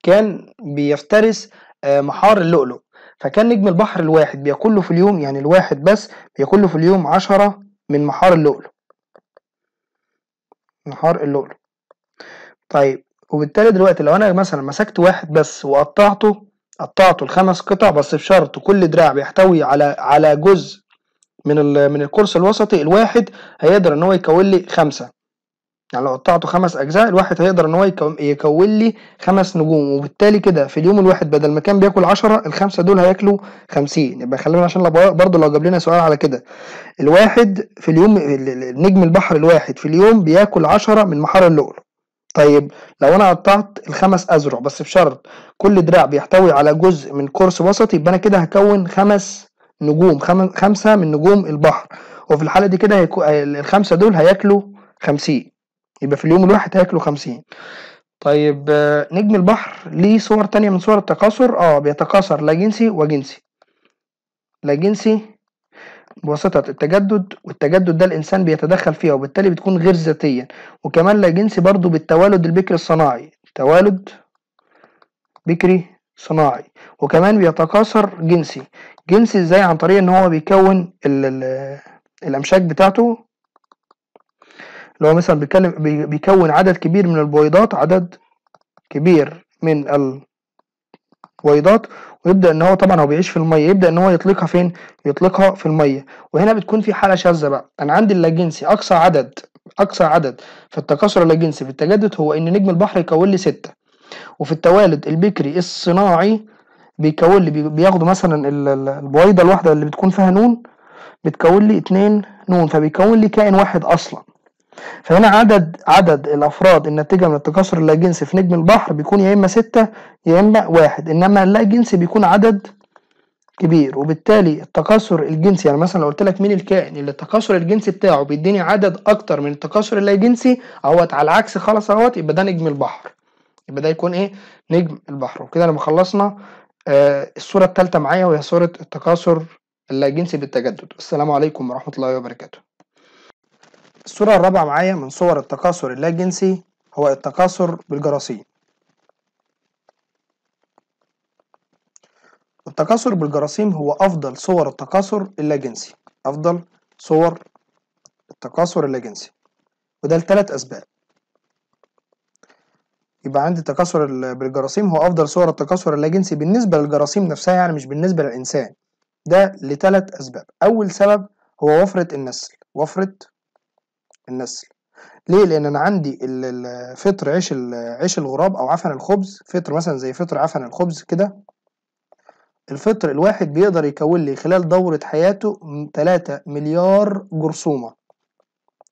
كان بيفترس آه، محار اللؤلؤ فكان نجم البحر الواحد بياكل في اليوم يعني الواحد بس بياكل في اليوم عشرة من محار اللؤلؤ محار اللؤلؤ طيب وبالتالي دلوقتي لو انا مثلا مسكت واحد بس وقطعته قطعته لخمس قطع بس بشرط كل دراع بيحتوي على على جزء من من القرص الوسطي الواحد هيقدر ان هو يكون لي خمسه يعني لو قطعته خمس اجزاء الواحد هيقدر ان هو يكون لي خمس نجوم وبالتالي كده في اليوم الواحد بدل ما كان بياكل 10 الخمسه دول هياكلوا 50 يبقى خلينا عشان برضه لو جاب لنا سؤال على كده الواحد في اليوم نجم البحر الواحد في اليوم بياكل 10 من محار اللؤلؤ طيب لو انا قطعت الخمس اذرع بس بشرط كل دراع بيحتوي على جزء من قرص وسط يبقى انا كده هكون خمس نجوم خمسه من نجوم البحر وفي الحاله دي كده الخمسه دول هياكلوا خمسين يبقى في اليوم الواحد هياكلوا 50 طيب نجم البحر ليه صور تانية من صور التكاثر اه بيتكاثر لا جنسي وجنسي لا جنسي بواسطة التجدد والتجدد ده الإنسان بيتدخل فيها وبالتالي بتكون غير ذاتيا وكمان لا جنسي برضو بالتوالد البكري الصناعي توالد بكري صناعي وكمان بيتكاثر جنسي جنسي ازاي عن طريق ان هو بيكون ال ال الامشاك بتاعته اللي هو مثلا بيتكلم بيكون عدد كبير من البويضات عدد كبير من البويضات ويبدا ان هو طبعا هو بيعيش في الميه يبدا ان هو يطلقها فين يطلقها في الميه وهنا بتكون في حاله شاذه بقى انا عندي اللاجنسي اقصى عدد اقصى عدد في التكاثر اللاجنسي في التجدد هو ان نجم البحر يكون لي ستة وفي التوالد البكري الصناعي بيكون لي بياخدوا مثلا البويضه الواحده اللي بتكون فيها نون بتكون لي اتنين نون فبيكون لي كائن واحد اصلا فهنا عدد عدد الافراد الناتجه من التكاثر اللاجنسي في نجم البحر بيكون يا اما ستة يا اما واحد انما اللاجنسي بيكون عدد كبير وبالتالي التكاثر الجنسي يعني مثلا لو قلت لك مين الكائن اللي التكاثر الجنسي بتاعه بيديني عدد اكتر من التكاثر اللاجنسي اهوت على العكس خالص اهوت يبقى ده نجم البحر يبقى ده يكون ايه نجم البحر وكده لما خلصنا آه الصوره الثالثه معايا وهي صوره التكاثر اللاجنسي بالتجدد السلام عليكم ورحمه الله وبركاته الصورة الرابعة معايا من صور التكاثر اللاجنسي هو التكاثر بالجراثيم التكاثر بالجراثيم هو أفضل صور التكاثر اللاجنسي أفضل صور التكاثر اللاجنسي وده لثلاث أسباب يبقى عندي التكاثر بالجراثيم هو أفضل صور التكاثر اللاجنسي بالنسبة للجراثيم نفسها يعني مش بالنسبة للإنسان ده لثلاث أسباب أول سبب هو وفرة النسل وفرة النسل ليه لان انا عندي فطر عيش عيش الغراب او عفن الخبز فطر مثلا زي فطر عفن الخبز كده الفطر الواحد بيقدر يكون لي خلال دورة حياته 3 مليار جرثومة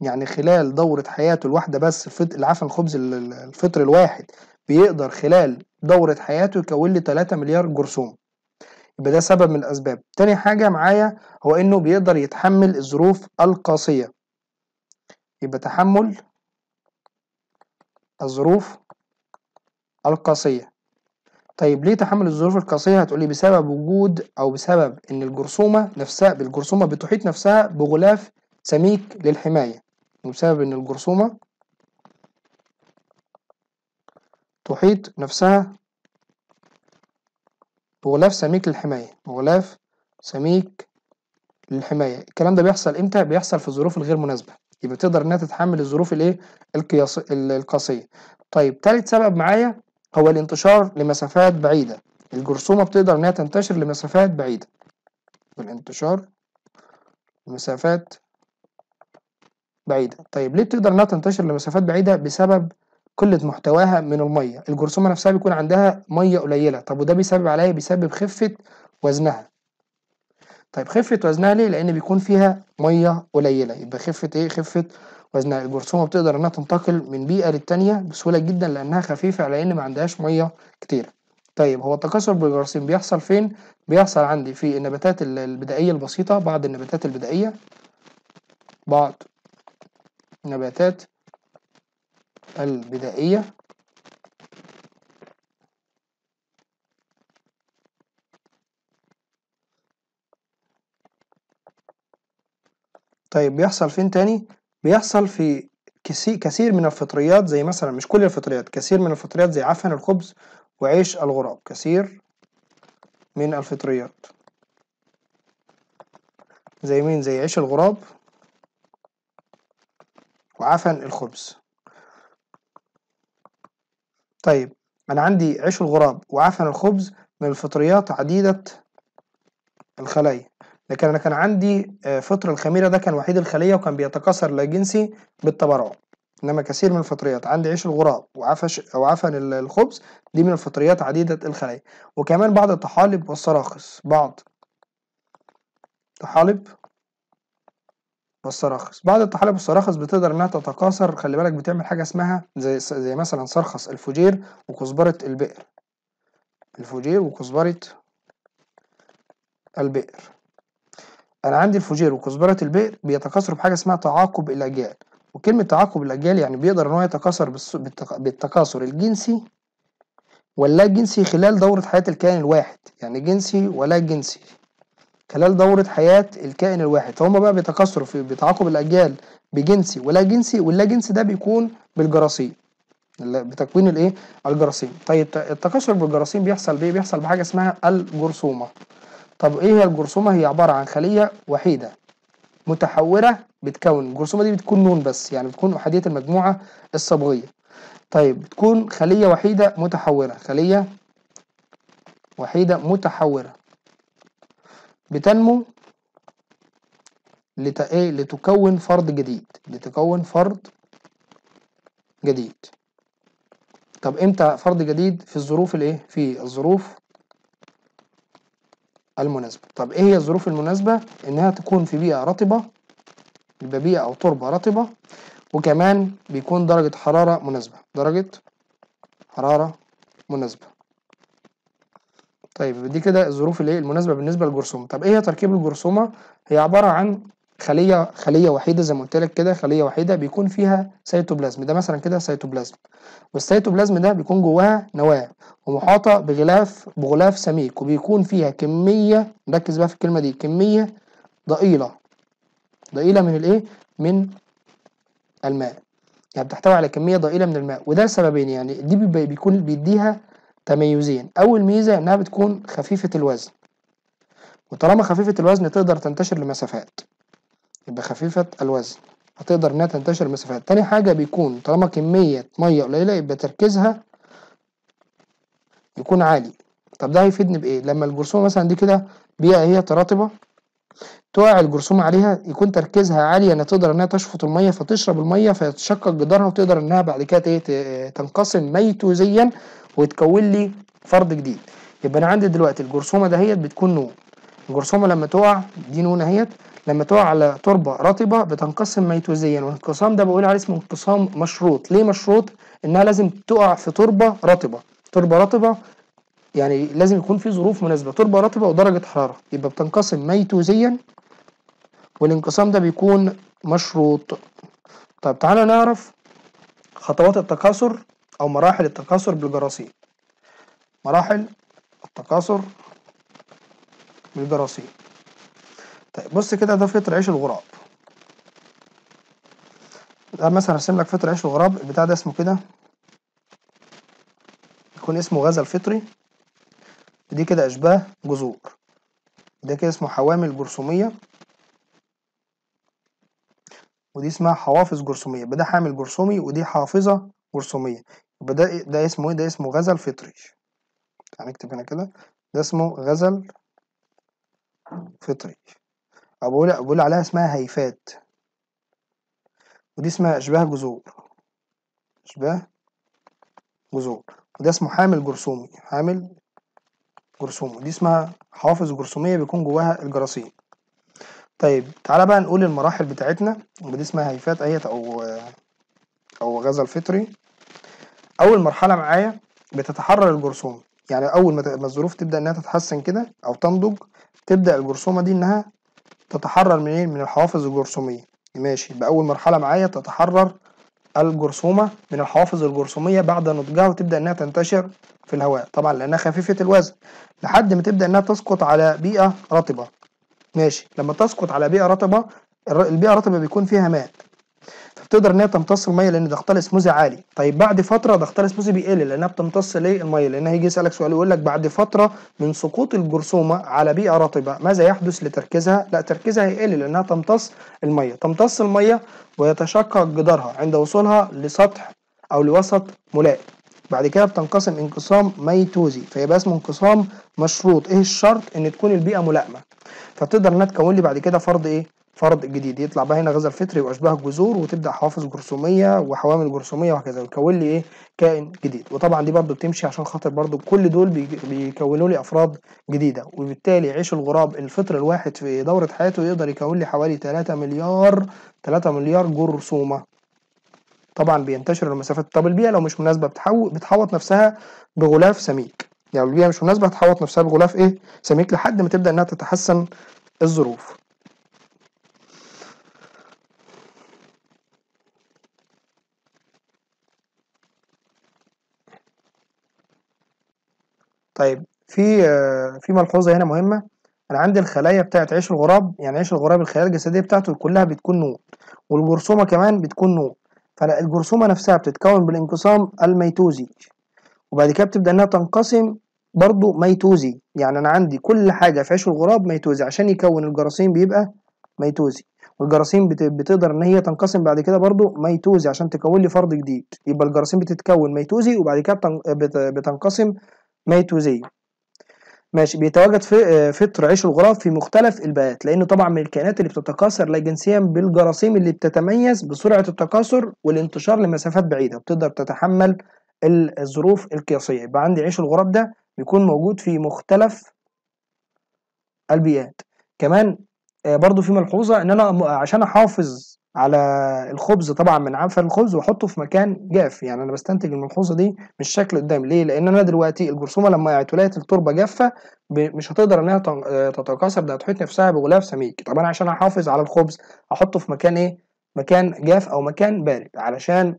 يعني خلال دورة حياته الواحدة بس العفن الخبز الفطر الواحد بيقدر خلال دورة حياته يكون لي 3 مليار جرثومة يبقى ده سبب من الأسباب تاني حاجة معايا هو إنه بيقدر يتحمل الظروف القاسية يبقى تحمل الظروف القاسية طيب ليه تحمل الظروف القاسية هتقولي بسبب وجود أو بسبب إن الجرثومة نفسها الجرثومة بتحيط نفسها بغلاف سميك للحماية وبسبب إن الجرثومة تحيط نفسها بغلاف سميك للحماية بغلاف سميك للحماية الكلام ده بيحصل إمتى؟ بيحصل في الظروف الغير مناسبة يبقى تقدر انها تتحمل الظروف الايه القياس القاسيه طيب تالت سبب معايا هو الانتشار لمسافات بعيده الجرثومه بتقدر انها تنتشر لمسافات بعيده الانتشار مسافات بعيده طيب ليه بتقدر انها تنتشر لمسافات بعيده بسبب قله محتواها من الميه الجرثومه نفسها بيكون عندها ميه قليله طب وده بيسبب عليا بيسبب خفه وزنها طيب خفه وزنها ليه لان بيكون فيها ميه قليله يبقى خفه ايه خفه وزنها الجرثومه بتقدر انها تنتقل من بيئه للتانيه بسهوله جدا لانها خفيفه لان ما عندهاش ميه كتير طيب هو التكاثر بالجراثيم بيحصل فين بيحصل عندي في النباتات البدائيه البسيطه بعض النباتات البدائيه بعض النباتات البدائيه طيب بيحصل فين تاني بيحصل في كثير من الفطريات زي مثلا مش كل الفطريات كثير من الفطريات زي عفن الخبز وعيش الغراب كثير من الفطريات زي مين زي عيش الغراب وعفن الخبز طيب أنا عندي عيش الغراب وعفن الخبز من الفطريات عديدة الخلايا لكن انا كان عندي آه، فطر الخميره ده كان وحيد الخليه وكان بيتكاثر لا جنسي بالتبرع انما كثير من الفطريات عندي عيش الغراب وعفش وعفن الخبز دي من الفطريات عديده الخلايا وكمان بعض الطحالب والصراخص بعض طحالب والصراخص بعض الطحالب والصراخص بتقدر انها تتكاثر خلي بالك بتعمل حاجه اسمها زي زي مثلا صرخص الفجير وكزبره البئر الفجير وكزبره البئر انا عندي الفجير وكزبره البئر بيتكاثروا بحاجه اسمها تعاقب الاجيال وكلمه تعاقب الاجيال يعني بيقدر ان هو يتكاثر بالتكاثر الجنسي ولا جنسي خلال دوره حياه الكائن الواحد يعني جنسي ولا جنسي خلال دورة حياة الكائن الواحد فهم بقى بيتكاثروا في بتعاقب الأجيال بجنسي ولا جنسي واللا جنسي ده بيكون بالجراثيم بتكوين الايه الجراثيم طيب التكاثر بالجراثيم بيحصل بايه بيحصل بحاجه اسمها الجرثومه طب ايه هي الجرثومه هي عباره عن خليه وحيده متحوره بتكون الجرثومه دي بتكون نون بس يعني بتكون احاديه المجموعه الصبغيه طيب بتكون خليه وحيده متحوره خليه وحيده متحوره بتنمو لت... إيه؟ لتكون فرد جديد لتكون فرد جديد طب امتى فرد جديد في الظروف الايه في الظروف المناسبة طب ايه هي الظروف المناسبة انها تكون في بيئة رطبة يبقى بيئة او تربة رطبة وكمان بيكون درجة حرارة مناسبة درجة حرارة مناسبة طيب دي كده الظروف اللي المناسبة بالنسبة للجرثومة طب ايه هي تركيب الجرثومة هي عبارة عن خليه خليه وحيده زي ما قلت لك كده خليه وحيده بيكون فيها سيتوبلازم ده مثلا كده سيتوبلازم والسيتوبلازم ده بيكون جواها نواه ومحاطه بغلاف بغلاف سميك وبيكون فيها كميه ركز بقى في الكلمه دي كميه ضئيله ضئيله من الايه من الماء يعني بتحتوي على كميه ضئيله من الماء وده لسببين يعني دي بيكون بيديها تميزين اول ميزه انها بتكون خفيفه الوزن وطالما خفيفه الوزن تقدر تنتشر لمسافات يبقى خفيفة الوزن هتقدر انها تنتشر مسافات تاني حاجة بيكون طالما كمية مية قليلة يبقى تركيزها يكون عالي طب ده هيفيدني بايه لما الجرثومة مثلا دي كده بيئة هي تراتبة تقع الجرثومة عليها يكون تركيزها عالي انها يعني تقدر انها تشفط المية فتشرب المية فيتشقق جدارها وتقدر انها بعد كده إيه، تنقسم ميتوزيا وتكون لي فرد جديد يبقى انا عندي دلوقتي الجرثومة دهيت بتكون نون الجرثومة لما تقع دي نون اهيت لما تقع على تربة رطبة بتنقسم ميتوزيا والانقسام ده بقول عليه اسمه انقسام مشروط ليه مشروط؟ إنها لازم تقع في تربة رطبة تربة رطبة يعني لازم يكون في ظروف مناسبة تربة رطبة ودرجة حرارة يبقى بتنقسم ميتوزيا والانقسام ده بيكون مشروط طب تعالى نعرف خطوات التكاثر أو مراحل التكاثر بالجراثيم مراحل التكاثر بالجراثيم طيب بص كده ده فطر عيش الغراب ده مثلا هرسم لك فطر عيش الغراب البتاع ده اسمه كده يكون اسمه غزل فطري دي كده أشباه جذور ده كده اسمه حوامل جرثومية ودي اسمها حوافظ جرثومية يبقى ده حامل جرثومي ودي حافظة جرثومية يبقى ده ده اسمه ايه ده اسمه غزل فطري هنكتب هنا كده ده اسمه غزل فطري أو بقول بقول عليها اسمها هيفات ودي اسمها أشباه جذور أشباه جذور وده اسمه حامل جرثومي حامل جرثومي دي اسمها حوافز جرثومية بيكون جواها الجراثيم طيب تعالى بقى نقول المراحل بتاعتنا ودي اسمها هيفات أهيت أو أو غزل فطري أول مرحلة معايا بتتحرر الجرثومة يعني أول ما الظروف تبدأ إنها تتحسن كده أو تنضج تبدأ الجرثومة دي إنها تتحرر منين من الحوافز الجرثومية ماشي يبقى أول مرحلة معايا تتحرر الجرثومة من الحوافز الجرثومية بعد نضجها وتبدأ إنها تنتشر في الهواء طبعا لأنها خفيفة الوزن لحد ما تبدأ إنها تسقط على بيئة رطبة ماشي لما تسقط على بيئة رطبة البيئة الرطبة بيكون فيها ماء فبتقدر ان هي تمتص الميه لان ضغطها الاسموزي عالي طيب بعد فتره ضغطها الاسموزي بيقل لانها بتمتص ليه الميه لان هيجي يسالك سؤال يقول لك بعد فتره من سقوط الجرثومه على بيئه رطبه ماذا يحدث لتركيزها لا تركيزها هيقل لانها تمتص الميه تمتص الميه ويتشقق جدارها عند وصولها لسطح او لوسط ملائم بعد كده بتنقسم انقسام ميتوزي فيبقى اسمه انقسام مشروط ايه الشرط ان تكون البيئه ملائمه فبتقدر انها تكون لي بعد كده فرض ايه فرض جديد يطلع بقى هنا غزل الفطري واشباه الجذور وتبدا حوافز جرثوميه وحوامل جرثوميه وهكذا يكون لي ايه كائن جديد وطبعا دي برضو بتمشي عشان خاطر برضو كل دول بيكونوا لي افراد جديده وبالتالي عيش الغراب الفطر الواحد في دوره حياته يقدر يكون لي حوالي 3 مليار 3 مليار جرثومه طبعا بينتشر المسافات طب البيئه لو مش مناسبه بتحوط نفسها بغلاف سميك يعني البيئه مش مناسبه هتحوط نفسها بغلاف ايه سميك لحد ما تبدا انها تتحسن الظروف طيب في في ملحوظه هنا مهمه انا عندي الخلايا بتاعت عيش الغراب يعني عيش الغراب الخلايا الجسديه بتاعته كلها بتكون نور والجرثومه كمان بتكون نور فالجرثومه نفسها بتتكون بالانقسام الميتوزي وبعد كده بتبدا انها تنقسم برضو ميتوزي يعني انا عندي كل حاجه في عيش الغراب ميتوزي عشان يكون الجراثيم بيبقى ميتوزي والجراثيم بتقدر ان هي تنقسم بعد كده برضو ميتوزي عشان تكون لي فرد جديد يبقى الجراثيم بتتكون ميتوزي وبعد كده بتنقسم ميتوزية ماشي بيتواجد في آه، فطر عيش الغراب في مختلف البيئات لان طبعا من الكائنات اللي بتتكاثر لا جنسيا بالجراثيم اللي بتتميز بسرعه التكاثر والانتشار لمسافات بعيده بتقدر تتحمل الظروف القياسيه يبقى عندي عيش الغراب ده بيكون موجود في مختلف البيئات كمان آه، برضو في ملحوظه ان انا عشان احافظ على الخبز طبعا من عفن الخبز واحطه في مكان جاف يعني انا بستنتج الملحوظه دي من الشكل قدام ليه لان انا دلوقتي الجرثومه لما تلاقي التربه جافه مش هتقدر انها آه، تتكاثر ده هتحيط نفسها بغلاف سميك طب انا عشان احافظ على الخبز احطه في مكان ايه مكان جاف او مكان بارد علشان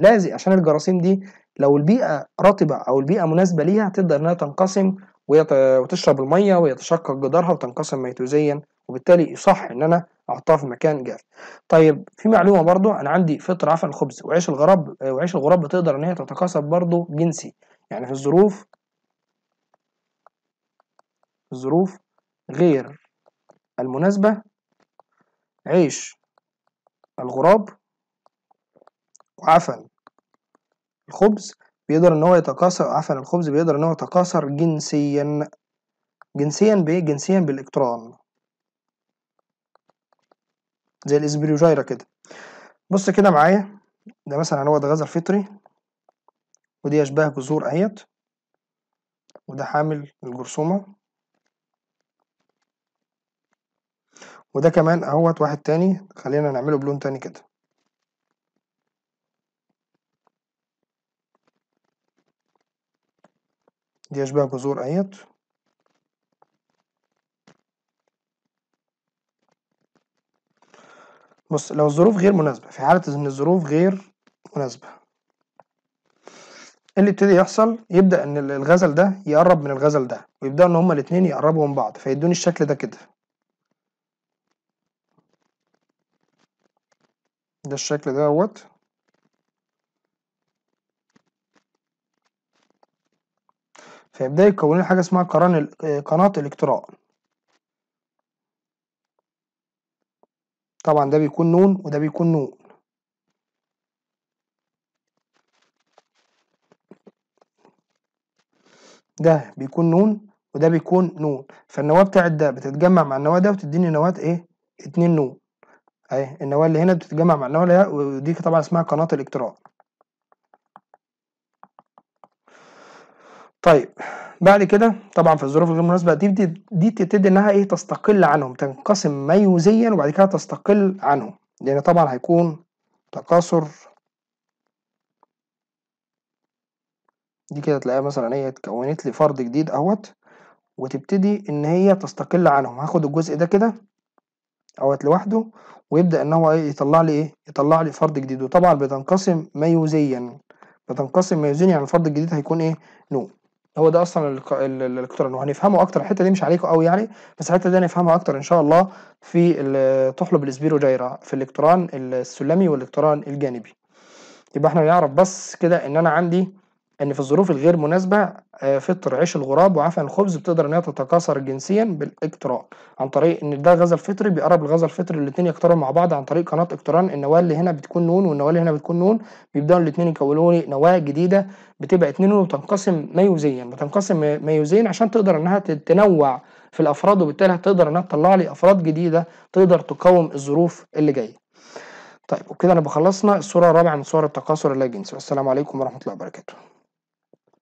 لازق عشان الجراثيم دي لو البيئه رطبه او البيئه مناسبه ليها تقدر انها تنقسم وتشرب الميه ويتشقق جدارها وتنقسم ميتوزيا وبالتالي يصح ان انا احطها في مكان جاف طيب في معلومه برضو انا عندي فطر عفن خبز وعيش الغراب آه، وعيش الغراب بتقدر ان هي تتكاثر برضو جنسي يعني في الظروف الظروف غير المناسبه عيش الغراب وعفن الخبز بيقدر ان هو يتكاثر عفن الخبز بيقدر ان هو يتكاثر جنسيا جنسيا بايه جنسيا بالالكترون زي الاسبريوجايرا كده بص كده معايا ده مثلا هو ده غزل فطري ودي اشباه جذور اهيت وده حامل الجرثومة وده كمان اهوت واحد تاني خلينا نعمله بلون تاني كده دي اشباه جذور اهيت بص لو الظروف غير مناسبة في حالة إن الظروف غير مناسبة إيه اللي يبتدي يحصل يبدأ إن الغزل ده يقرب من الغزل ده ويبدأ إن هما الاتنين يقربوا من بعض فيدوني الشكل ده كده ده الشكل ده اهوت فيبدأ يكونون حاجة اسمها قناة الاقتراء طبعا ده بيكون نون وده بيكون نون ده بيكون نون وده بيكون نون فالنواه بتاعت ده بتتجمع مع النواه ده وتديني نواه ايه اتنين نون اهي النواه اللي هنا بتتجمع مع النواه اللي ودي طبعا اسمها قناه الاقتراض طيب بعد كده طبعا في الظروف الغير مناسبه دي دي, دي تبتدي انها ايه تستقل عنهم تنقسم ميوزيا وبعد كده تستقل عنهم لان طبعا هيكون تكاثر دي كده تلاقيها مثلا هي إيه، اتكونت لي فرد جديد اهوت وتبتدي ان هي تستقل عنهم هاخد الجزء ده كده اهوت لوحده ويبدا ان هو إيه، يطلع لي ايه يطلع لي فرد جديد وطبعا بتنقسم ميوزيا بتنقسم ميوزيا يعني الفرد الجديد هيكون ايه نو هو ده اصلا الالكترون وهنفهمه اكتر الحته دي مش عليكم قوي يعني بس الحته دي هنفهمها اكتر ان شاء الله في تحلب جايرا في الالكترون السلمي والالكترون الجانبي يبقى احنا نعرف بس كده ان انا عندي ان في الظروف الغير مناسبه آه، فطر عيش الغراب وعفن الخبز بتقدر ان هي تتكاثر جنسيا بالاقتراء عن طريق ان ده غزل فطري بيقرب الغذا الفطري الاثنين يقتربوا مع بعض عن طريق قناه اقتران النواه اللي هنا بتكون نون والنواه اللي هنا بتكون نون بيبداوا الاثنين يكونوا نواه جديده بتبقى اتنين نون وتنقسم ميوزيا بتنقسم ميوزيا عشان تقدر انها تتنوع في الافراد وبالتالي هتقدر انها تطلع لي افراد جديده تقدر تقاوم الظروف اللي جايه طيب وبكده انا بخلصنا الصوره الرابعه من صور التكاثر اللاجنسي والسلام عليكم ورحمه الله وبركاته